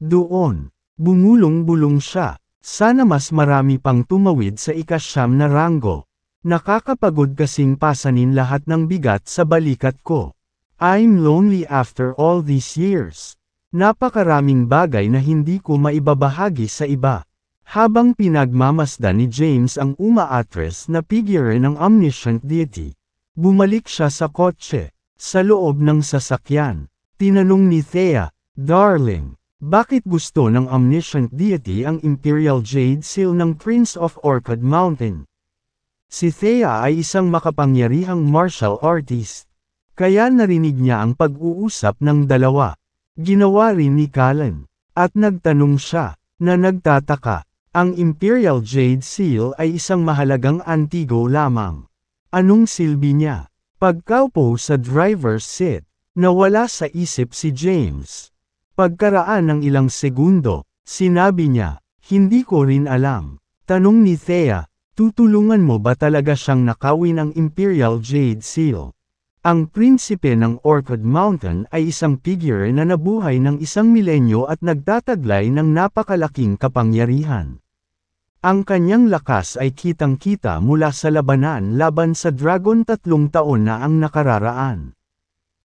Doon, bumulong-bulong siya. Sana mas marami pang tumawid sa ikasyam na ranggo. Nakakapagod kasing pasanin lahat ng bigat sa balikat ko. I'm lonely after all these years. Napakaraming bagay na hindi ko maibabahagi sa iba. Habang pinagmamasda ni James ang umaatres na figure ng omniscient deity, bumalik siya sa kotse, sa loob ng sasakyan. Tinanong ni Thea, Darling, bakit gusto ng omniscient deity ang Imperial Jade Seal ng Prince of Orchid Mountain? Si Thea ay isang makapangyarihang martial artist. Kaya narinig niya ang pag-uusap ng dalawa. Ginawa rin ni Kalan. At nagtanong siya, na nagtataka, ang Imperial Jade Seal ay isang mahalagang antigo lamang. Anong silbi niya? Pagkaupo sa driver's seat, nawala sa isip si James. Pagkaraan ng ilang segundo, sinabi niya, hindi ko rin alam. Tanong ni Thea, tutulungan mo ba talaga siyang nakawin ang Imperial Jade Seal? Ang prinsipe ng Orchid Mountain ay isang figure na nabuhay ng isang milenyo at nagtataglay ng napakalaking kapangyarihan. Ang kanyang lakas ay kitang-kita mula sa labanan laban sa dragon tatlong taon na ang nakararaan.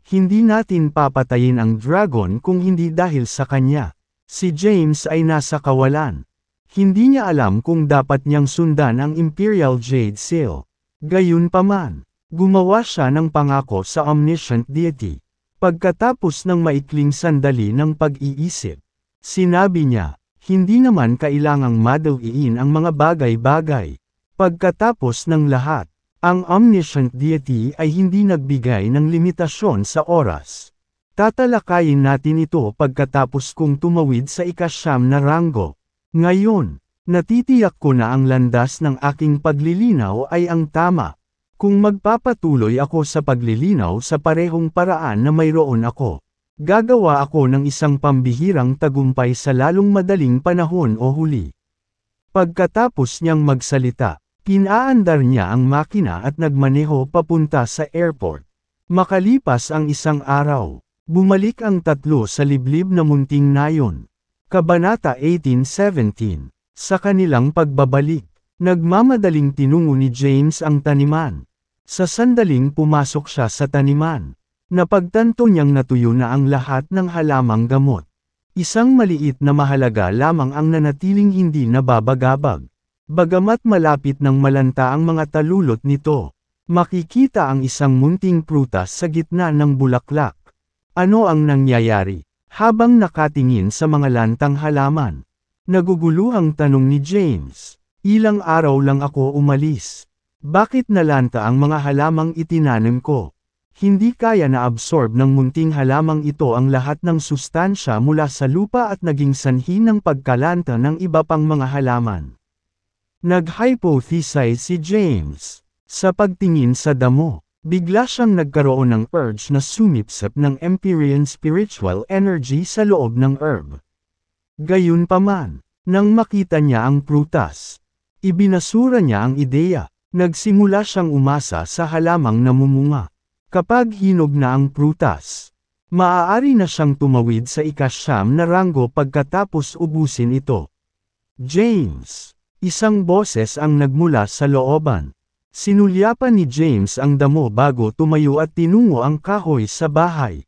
Hindi natin papatayin ang dragon kung hindi dahil sa kanya. Si James ay nasa kawalan. Hindi niya alam kung dapat niyang sundan ang Imperial Jade Seal. Gayunpaman, gumawa siya ng pangako sa Omniscient Deity. Pagkatapos ng maikling sandali ng pag-iisip, sinabi niya, hindi naman kailangang madawiin ang mga bagay-bagay. Pagkatapos ng lahat, ang omniscient deity ay hindi nagbigay ng limitasyon sa oras. Tatalakayin natin ito pagkatapos kong tumawid sa ikasyam na ranggo. Ngayon, natitiyak ko na ang landas ng aking paglilinaw ay ang tama. Kung magpapatuloy ako sa paglilinaw sa parehong paraan na mayroon ako, gagawa ako ng isang pambihirang tagumpay sa lalong madaling panahon o huli. Pagkatapos niyang magsalita, Inaandar niya ang makina at nagmaneho papunta sa airport. Makalipas ang isang araw, bumalik ang tatlo sa liblib na munting nayon. Kabanata 1817 Sa kanilang pagbabalik, nagmamadaling tinungo ni James ang taniman. Sa sandaling pumasok siya sa taniman. Napagtanto niyang natuyo na ang lahat ng halamang gamot. Isang maliit na mahalaga lamang ang nanatiling hindi nababagabag. Bagamat malapit ng malanta ang mga talulot nito, makikita ang isang munting prutas sa gitna ng bulaklak. Ano ang nangyayari? Habang nakatingin sa mga lantang halaman, naguguluhang tanong ni James, ilang araw lang ako umalis. Bakit nalanta ang mga halamang itinanim ko? Hindi kaya na-absorb ng munting halamang ito ang lahat ng sustansya mula sa lupa at naging sanhi ng pagkalanta ng iba pang mga halaman. Nag-hypothesize si James. Sa pagtingin sa damo, bigla siyang nagkaroon ng urge na sumipsip ng Empyrean spiritual energy sa loob ng herb. Gayunpaman, nang makita niya ang prutas, ibinasura niya ang ideya, nagsimula siyang umasa sa halamang namumunga. Kapag hinog na ang prutas, maaari na siyang tumawid sa ikasyam na ranggo pagkatapos ubusin ito. James Isang boses ang nagmula sa looban. Sinulyapan ni James ang damo bago tumayo at tinungo ang kahoy sa bahay.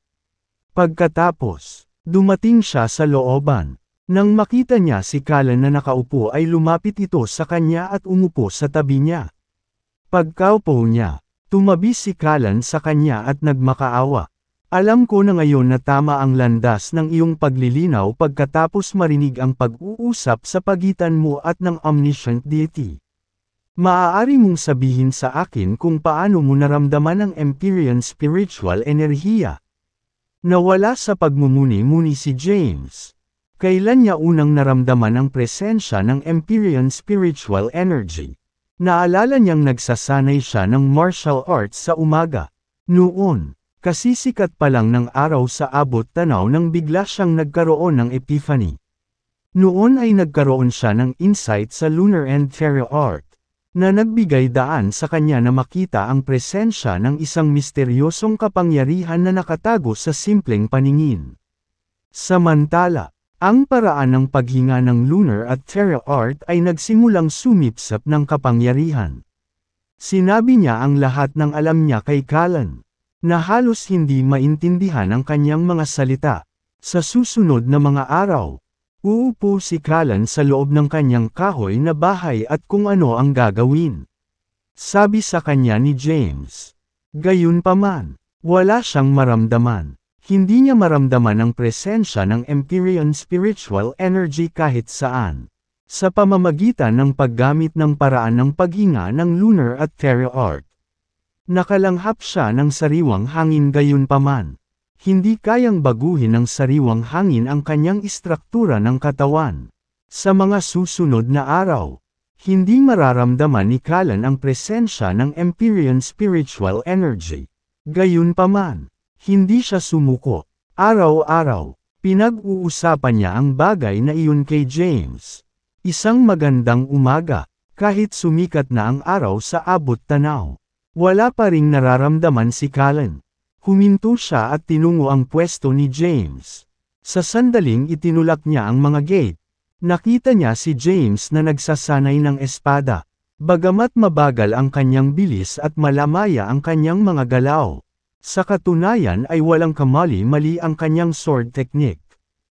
Pagkatapos, dumating siya sa looban. Nang makita niya si Kalan na nakaupo ay lumapit ito sa kanya at umupo sa tabi niya. Pagkaupo niya, tumabi si Kalan sa kanya at nagmakaawa. Alam ko na ngayon na tama ang landas ng iyong paglilinaw pagkatapos marinig ang pag-uusap sa pagitan mo at ng omniscient deity. Maaari mong sabihin sa akin kung paano mo naramdaman ang Empyrean spiritual enerhiya. Nawala sa pagmumuni-muni si James. Kailan niya unang naramdaman ang presensya ng Empyrean spiritual energy? Naalala niyang nagsasanay siya ng martial arts sa umaga. Noon, Kasisikat pa lang ng araw sa abot tanaw nang bigla siyang nagkaroon ng epiphany. Noon ay nagkaroon siya ng insight sa lunar and terra art, na nagbigay daan sa kanya na makita ang presensya ng isang misteryosong kapangyarihan na nakatago sa simpleng paningin. Samantala, ang paraan ng paghinga ng lunar at terra art ay nagsimulang sumipsap ng kapangyarihan. Sinabi niya ang lahat ng alam niya kay Kalan na halos hindi maintindihan ang kanyang mga salita. Sa susunod na mga araw, uupo si Kalan sa loob ng kanyang kahoy na bahay at kung ano ang gagawin. Sabi sa kanya ni James. Gayunpaman, wala siyang maramdaman. Hindi niya maramdaman ang presensya ng Empyrean spiritual energy kahit saan. Sa pamamagitan ng paggamit ng paraan ng paghinga ng lunar at terra art. Nakalanghap siya ng sariwang hangin gayunpaman. Hindi kayang baguhin ng sariwang hangin ang kanyang istruktura ng katawan. Sa mga susunod na araw, hindi mararamdaman ni Kalan ang presensya ng Empyrean Spiritual Energy. Gayunpaman, hindi siya sumuko. Araw-araw, pinag-uusapan niya ang bagay na iyon kay James. Isang magandang umaga, kahit sumikat na ang araw sa abot tanaw. Wala pa ring nararamdaman si Callan. Huminto siya at tinungo ang pwesto ni James. Sa sandaling itinulak niya ang mga gate. Nakita niya si James na nagsasanay ng espada. Bagamat mabagal ang kanyang bilis at malamaya ang kanyang mga galaw. Sa katunayan ay walang kamali-mali ang kanyang sword technique.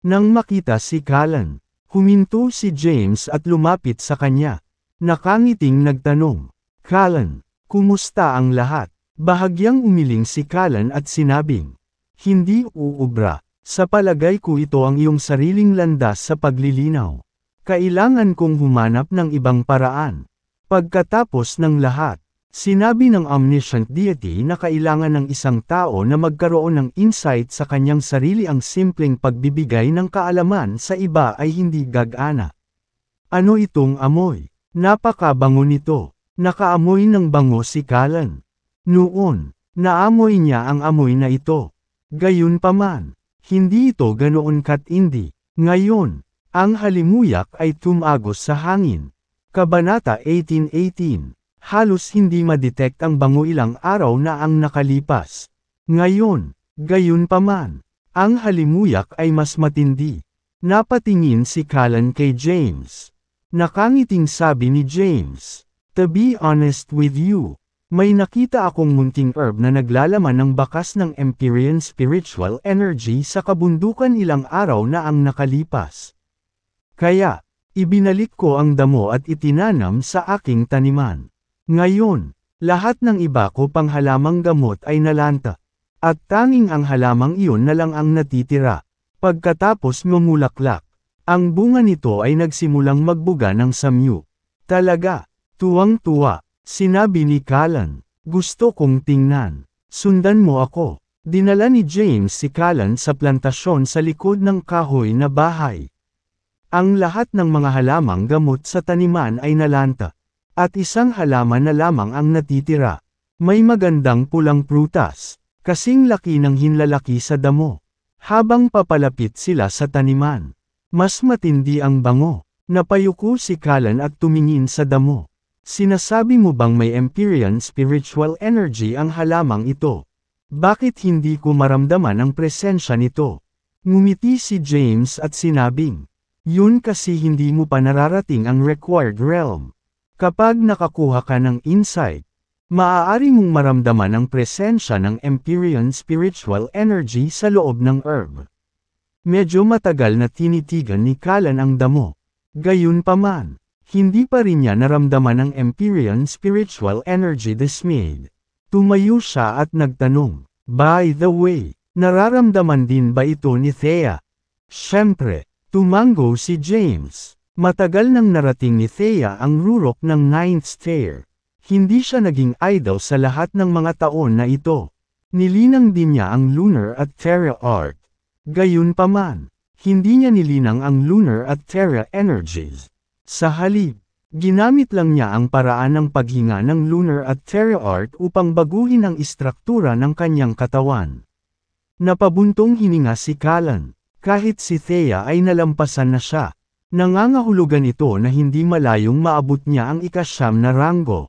Nang makita si Callan, huminto si James at lumapit sa kanya. Nakangiting nagtanong, Callan, Kumusta ang lahat? Bahagyang umiling si Kalan at sinabing, Hindi uubra, sa palagay ko ito ang iyong sariling landas sa paglilinaw. Kailangan kong humanap ng ibang paraan. Pagkatapos ng lahat, sinabi ng omniscient deity na kailangan ng isang tao na magkaroon ng insight sa kanyang sarili ang simpleng pagbibigay ng kaalaman sa iba ay hindi gagana. Ano itong amoy? Napakabango nito. Nakaamoy ng bango si Kalan. Noon, naamoy niya ang amoy na ito. Gayunpaman, hindi ito ganoon katindi. Ngayon, ang halimuyak ay tumagos sa hangin. Kabanata 1818. Halos hindi madetect ang bango ilang araw na ang nakalipas. Ngayon, gayon gayunpaman, ang halimuyak ay mas matindi. Napatingin si Kalan kay James. Nakangiting sabi ni James. To be honest with you, may nakita akong munting herb na naglalaman ng bakas ng Empyrean spiritual energy sa kabundukan ilang araw na ang nakalipas. Kaya, ibinalik ko ang damo at itinanam sa aking taniman. Ngayon, lahat ng iba ko pang halamang gamot ay nalanta. At tanging ang halamang iyon na lang ang natitira. Pagkatapos mumulaklak, ang bunga nito ay nagsimulang magbuga ng samyu. Talaga, Tuwang-tuwa, sinabi ni Kalan, gusto kong tingnan. Sundan mo ako. Dinala ni James si Kalan sa plantasyon sa likod ng kahoy na bahay. Ang lahat ng mga halamang gamot sa taniman ay nalanta. At isang halaman na lamang ang natitira. May magandang pulang prutas, kasing laki ng hinlalaki sa damo. Habang papalapit sila sa taniman, mas matindi ang bango. Napayuko si Kalan at tumingin sa damo. Sinasabi mo bang may Empyrean spiritual energy ang halamang ito? Bakit hindi ko maramdaman ang presensya nito? Ngumiti si James at sinabing, yun kasi hindi mo pa nararating ang required realm. Kapag nakakuha ka ng insight, maaari mong maramdaman ang presensya ng Empyrean spiritual energy sa loob ng herb. Medyo matagal na tinitigan ni Kalan ang damo. Gayunpaman, hindi pa rin niya naramdaman ang Empyrean spiritual energy dismayed. Tumayo siya at nagtanong, By the way, nararamdaman din ba ito ni Thea? Siyempre, tumango si James. Matagal nang narating ni Thea ang rurok ng ninth stair. Hindi siya naging idol sa lahat ng mga taon na ito. Nilinang din niya ang lunar at terra art. Gayunpaman, hindi niya nilinang ang lunar at terra energies. Sa halip, ginamit lang niya ang paraan ng paghinga ng lunar at terra art upang baguhin ang istruktura ng kanyang katawan. Napabuntong hininga si Kalan, kahit si Thea ay nalampasan na siya. Nangangahulugan ito na hindi malayong maabot niya ang ikasyam na ranggo.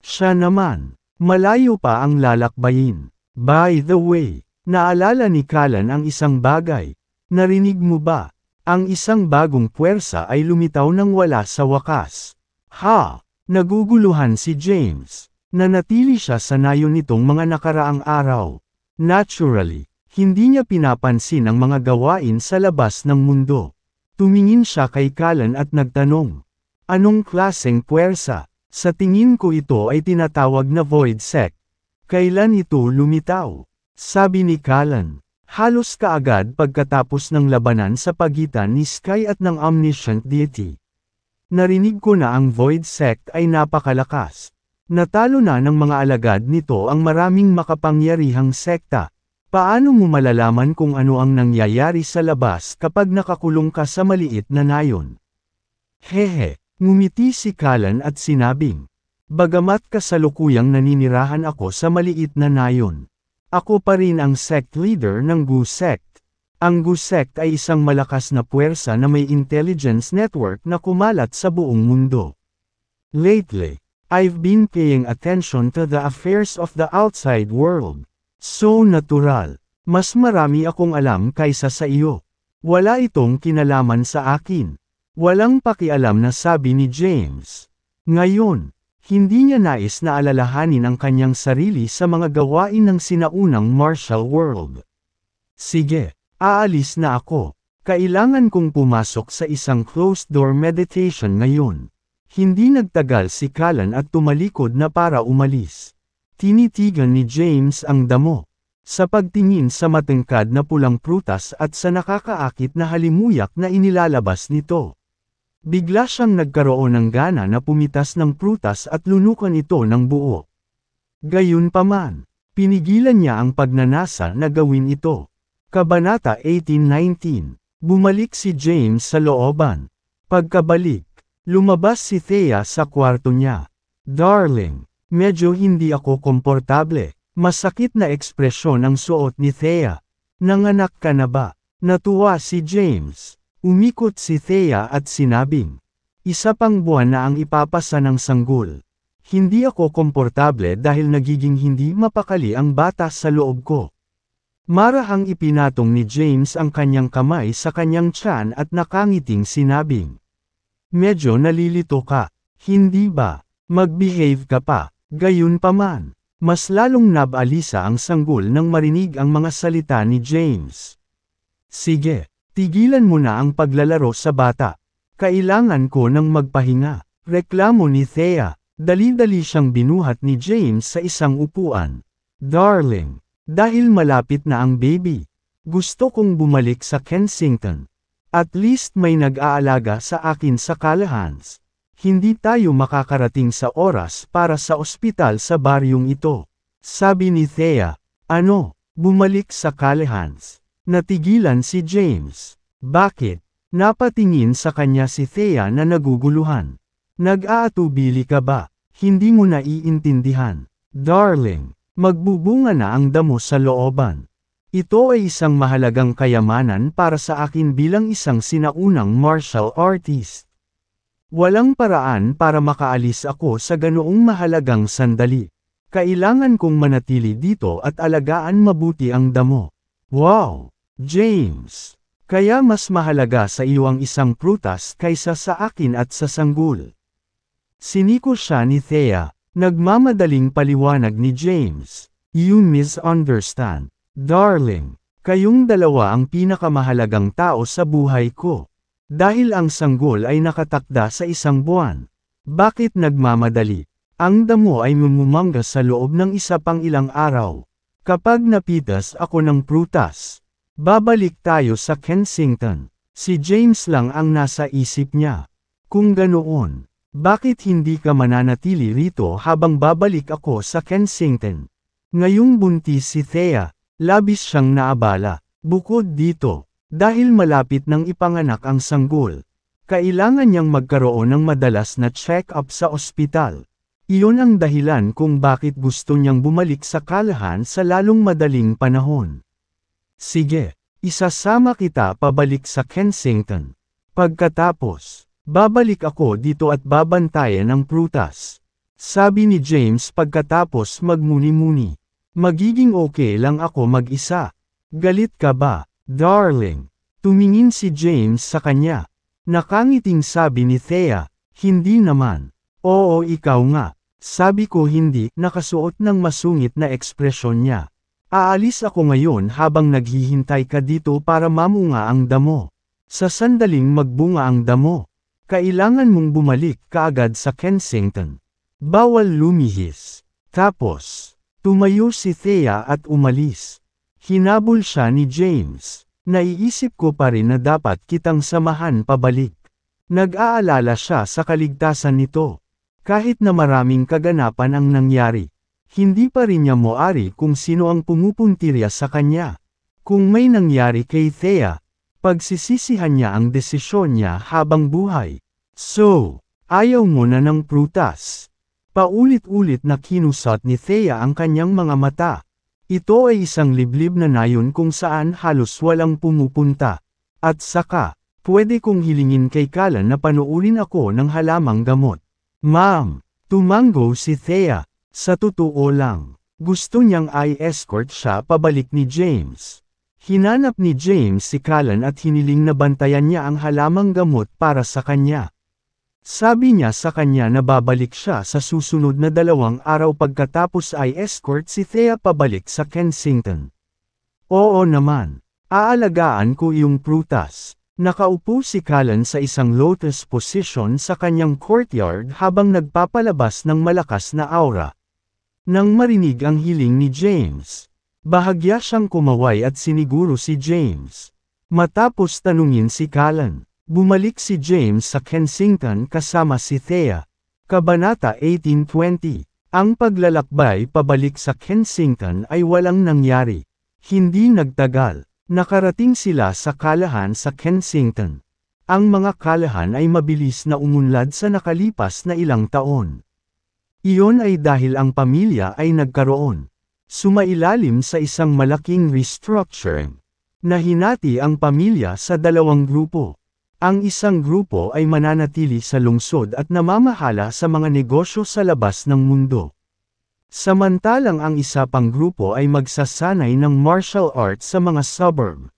Siya naman, malayo pa ang lalakbayin. By the way, naalala ni Kalan ang isang bagay. Narinig mo ba? Ang isang bagong puwersa ay lumitaw ng wala sa wakas. Ha! Naguguluhan si James. Nanatili siya sa nayon nitong mga nakaraang araw. Naturally, hindi niya pinapansin ang mga gawain sa labas ng mundo. Tumingin siya kay Kalan at nagtanong. Anong klaseng puwersa? Sa tingin ko ito ay tinatawag na void sect. Kailan ito lumitaw? Sabi ni Kalan. Halos kaagad pagkatapos ng labanan sa pagitan ni Sky at ng Omniscient Deity. Narinig ko na ang Void Sect ay napakalakas. Natalo na ng mga alagad nito ang maraming makapangyarihang sekta. Paano mo malalaman kung ano ang nangyayari sa labas kapag nakakulong ka sa maliit na nayon? Hehe, ngumiti si Kalan at sinabing, Bagamat kasalukuyang naninirahan ako sa maliit na nayon, ako pa rin ang sect leader ng Gu Sect. Ang Gu Sect ay isang malakas na puwersa na may intelligence network na kumalat sa buong mundo. Lately, I've been paying attention to the affairs of the outside world. So natural. Mas marami akong alam kaysa sa iyo. Wala itong kinalaman sa akin. Walang pakialam na sabi ni James. Ngayon, hindi niya nais na alalahanin ang kanyang sarili sa mga gawain ng sinaunang martial world. Sige, aalis na ako. Kailangan kong pumasok sa isang closed-door meditation ngayon. Hindi nagtagal si Kalan at tumalikod na para umalis. Tinitigan ni James ang damo. Sa pagtingin sa matangkad na pulang prutas at sa nakakaakit na halimuyak na inilalabas nito. Bigla siyang nagkaroon ng gana na pumitas ng prutas at lunukan ito ng buo. Gayunpaman, pinigilan niya ang pagnanasa na gawin ito. Kabanata 1819 Bumalik si James sa looban. Pagkabalik, lumabas si Thea sa kwarto niya. Darling, medyo hindi ako komportable. Masakit na ekspresyon ang suot ni Thea. Nanganak ka na ba? Natuwa si James. Umikot si Thea at sinabing, isa pang buwan na ang ipapasa ng sanggol. Hindi ako komportable dahil nagiging hindi mapakali ang bata sa loob ko. Marahang ipinatong ni James ang kanyang kamay sa kanyang tiyan at nakangiting sinabing, Medyo nalilito ka, hindi ba? Magbehave ka pa, gayon pa man. Mas lalong nabalisa ang sanggol nang marinig ang mga salita ni James. Sige, Tigilan mo na ang paglalaro sa bata. Kailangan ko ng magpahinga. Reklamo ni Thea. Dali-dali siyang binuhat ni James sa isang upuan. Darling, dahil malapit na ang baby, gusto kong bumalik sa Kensington. At least may nag-aalaga sa akin sa Calahans. Hindi tayo makakarating sa oras para sa ospital sa baryong ito. Sabi ni Thea, ano, bumalik sa Calahans. Natigilan si James. Bakit? Napatingin sa kanya si Thea na naguguluhan. Nag-aatubili ka ba? Hindi mo naiintindihan. Darling, magbubunga na ang damo sa looban. Ito ay isang mahalagang kayamanan para sa akin bilang isang sinaunang martial artist. Walang paraan para makaalis ako sa ganoong mahalagang sandali. Kailangan kong manatili dito at alagaan mabuti ang damo. Wow! James, kaya mas mahalaga sa iyo ang isang prutas kaysa sa akin at sa sanggol. Siniko siya ni Thea, nagmamadaling paliwanag ni James. You misunderstand. Darling, kayong dalawa ang pinakamahalagang tao sa buhay ko. Dahil ang sanggol ay nakatakda sa isang buwan. Bakit nagmamadali? Ang damo ay mumumangga sa loob ng isa pang ilang araw. Kapag napitas ako ng prutas, Babalik tayo sa Kensington. Si James lang ang nasa isip niya. Kung ganoon, bakit hindi ka mananatili rito habang babalik ako sa Kensington? Ngayong buntis si Thea, labis siyang naabala. Bukod dito, dahil malapit nang ipanganak ang sanggol, kailangan niyang magkaroon ng madalas na check-up sa ospital. Iyon ang dahilan kung bakit gusto niyang bumalik sa Kalahan sa lalong madaling panahon. Sige, isasama kita pabalik sa Kensington. Pagkatapos, babalik ako dito at babantayan ang prutas. Sabi ni James pagkatapos magmuni-muni. Magiging okay lang ako mag-isa. Galit ka ba, darling? Tumingin si James sa kanya. Nakangiting sabi ni Thea, hindi naman. Oo ikaw nga. Sabi ko hindi, nakasuot ng masungit na ekspresyon niya. Aalis ako ngayon habang naghihintay ka dito para mamunga ang damo. Sa sandaling magbunga ang damo. Kailangan mong bumalik kaagad sa Kensington. Bawal lumihis. Tapos, tumayo si Thea at umalis. Hinabol siya ni James. Naiisip ko pa rin na dapat kitang samahan pabalik. Nag-aalala siya sa kaligtasan nito. Kahit na maraming kaganapan ang nangyari, hindi pa rin niya moari kung sino ang pumupuntirya sa kanya. Kung may nangyari kay Thea, pagsisisihan niya ang desisyon niya habang buhay. So, ayaw mo na ng prutas. Paulit-ulit na kinusot ni Thea ang kanyang mga mata. Ito ay isang liblib na nayon kung saan halos walang pumupunta. At saka, pwede kong hilingin kay Kalan na panuulin ako ng halamang gamot. Ma'am, tumanggo si Thea. Sa totoo lang, gusto niyang i-escort siya pabalik ni James. Hinanap ni James si Callan at hiniling na bantayan niya ang halamang gamot para sa kanya. Sabi niya sa kanya na babalik siya sa susunod na dalawang araw pagkatapos ay escort si Thea pabalik sa Kensington. Oo naman, aalagaan ko yung prutas. Nakaupo si Callan sa isang lotus position sa kanyang courtyard habang nagpapalabas ng malakas na aura. Nang marinig ang hiling ni James, bahagya siyang kumaway at siniguro si James. Matapos tanungin si Callan, bumalik si James sa Kensington kasama si Thea. Kabanata 1820 Ang paglalakbay pabalik sa Kensington ay walang nangyari. Hindi nagtagal, nakarating sila sa kalahan sa Kensington. Ang mga kalahan ay mabilis na umunlad sa nakalipas na ilang taon. Iyon ay dahil ang pamilya ay nagkaroon. Sumailalim sa isang malaking restructuring. Nahinati ang pamilya sa dalawang grupo. Ang isang grupo ay mananatili sa lungsod at namamahala sa mga negosyo sa labas ng mundo. Samantalang ang isa pang grupo ay magsasanay ng martial arts sa mga suburb.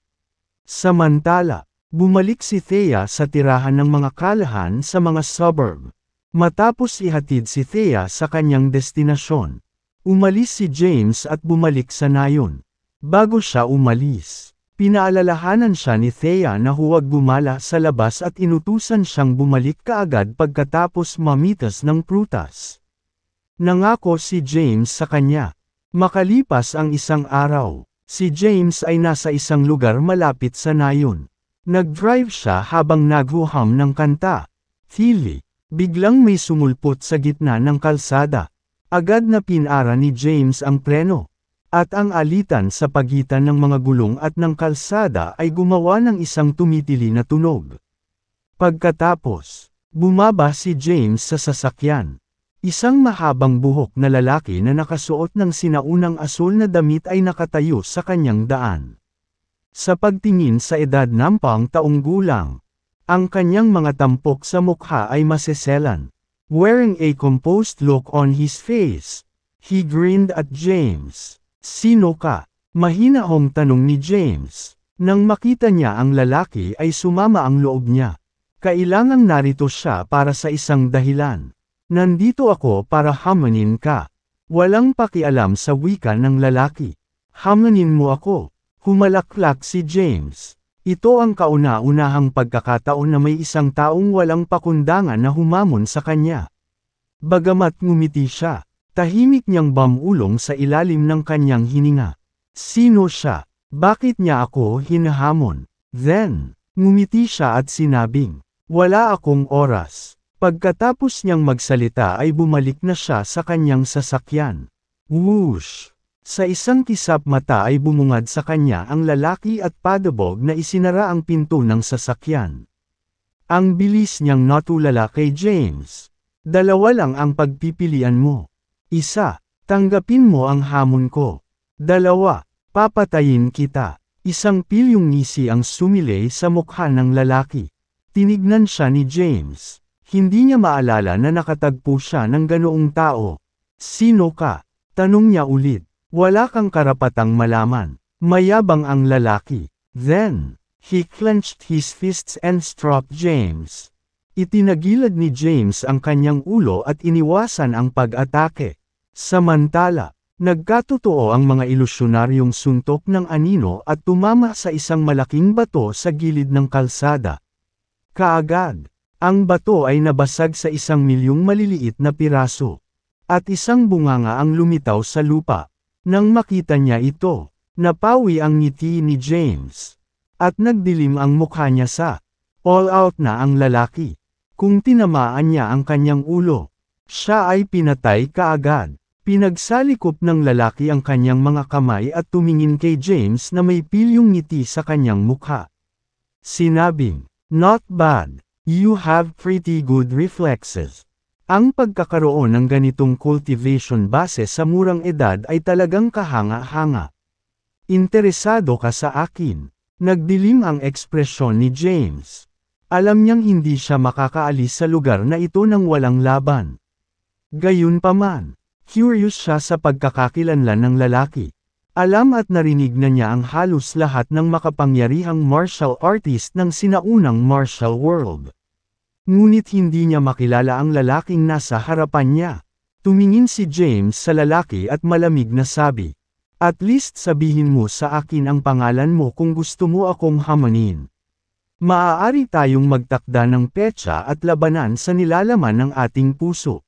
Samantala, bumalik si Thea sa tirahan ng mga kalahan sa mga suburb. Matapos ihatid si Thea sa kanyang destinasyon, umalis si James at bumalik sa nayon. Bago siya umalis, pinaalalahanan siya ni Thea na huwag gumala sa labas at inutusan siyang bumalik kaagad pagkatapos mamitas ng prutas. Nangako si James sa kanya. Makalipas ang isang araw, si James ay nasa isang lugar malapit sa nayon. Nag-drive siya habang naghuham ng kanta. Thili, Biglang may sumulpot sa gitna ng kalsada. Agad na pinara ni James ang preno. At ang alitan sa pagitan ng mga gulong at ng kalsada ay gumawa ng isang tumitili na tunog. Pagkatapos, bumaba si James sa sasakyan. Isang mahabang buhok na lalaki na nakasuot ng sinaunang asul na damit ay nakatayo sa kanyang daan. Sa pagtingin sa edad ng pang taong gulang, ang kanyang mga tampok sa mukha ay maseselan. Wearing a composed look on his face, he grinned at James. Sino ka? Mahinahong tanong ni James. Nang makita niya ang lalaki ay sumama ang loob niya. Kailangan narito siya para sa isang dahilan. Nandito ako para hamanin ka. Walang pakialam sa wika ng lalaki. Hamanin mo ako. Humalaklak si James. Ito ang kauna-unahang pagkakataon na may isang taong walang pakundangan na humamon sa kanya. Bagamat ngumiti siya, tahimik niyang bamulong sa ilalim ng kanyang hininga. Sino siya? Bakit niya ako hinahamon? Then, ngumiti siya at sinabing, wala akong oras. Pagkatapos niyang magsalita ay bumalik na siya sa kanyang sasakyan. Whoosh! Sa isang kisap mata ay bumungad sa kanya ang lalaki at padabog na isinara ang pinto ng sasakyan. Ang bilis niyang natulala kay James. Dalawa lang ang pagpipilian mo. Isa, tanggapin mo ang hamon ko. Dalawa, papatayin kita. Isang pilyong ngisi ang sumilay sa mukha ng lalaki. Tinignan siya ni James. Hindi niya maalala na nakatagpo siya ng ganoong tao. Sino ka? Tanong niya ulit. Wala kang karapatang malaman. Mayabang ang lalaki. Then, he clenched his fists and struck James. Itinagilad ni James ang kanyang ulo at iniwasan ang pag-atake. Samantala, nagkatotoo ang mga ilusyonaryong suntok ng anino at tumama sa isang malaking bato sa gilid ng kalsada. Kaagad, ang bato ay nabasag sa isang milyong maliliit na piraso. At isang bunganga ang lumitaw sa lupa. Nang makita niya ito, napawi ang ngiti ni James. At nagdilim ang mukha niya sa all out na ang lalaki. Kung tinamaan niya ang kanyang ulo, siya ay pinatay kaagad. Pinagsalikop ng lalaki ang kanyang mga kamay at tumingin kay James na may pilyong ngiti sa kanyang mukha. Sinabing, Not bad. You have pretty good reflexes. Ang pagkakaroon ng ganitong cultivation base sa murang edad ay talagang kahanga-hanga. Interesado ka sa akin. Nagdilim ang ekspresyon ni James. Alam niyang hindi siya makakaalis sa lugar na ito ng walang laban. Gayunpaman, curious siya sa pagkakakilanlan ng lalaki. Alam at narinig na niya ang halos lahat ng makapangyarihang martial artist ng sinaunang martial world. Ngunit hindi niya makilala ang lalaking nasa harapan niya. Tumingin si James sa lalaki at malamig na sabi. At least sabihin mo sa akin ang pangalan mo kung gusto mo akong hamanin. Maaari tayong magtakda ng petsa at labanan sa nilalaman ng ating puso.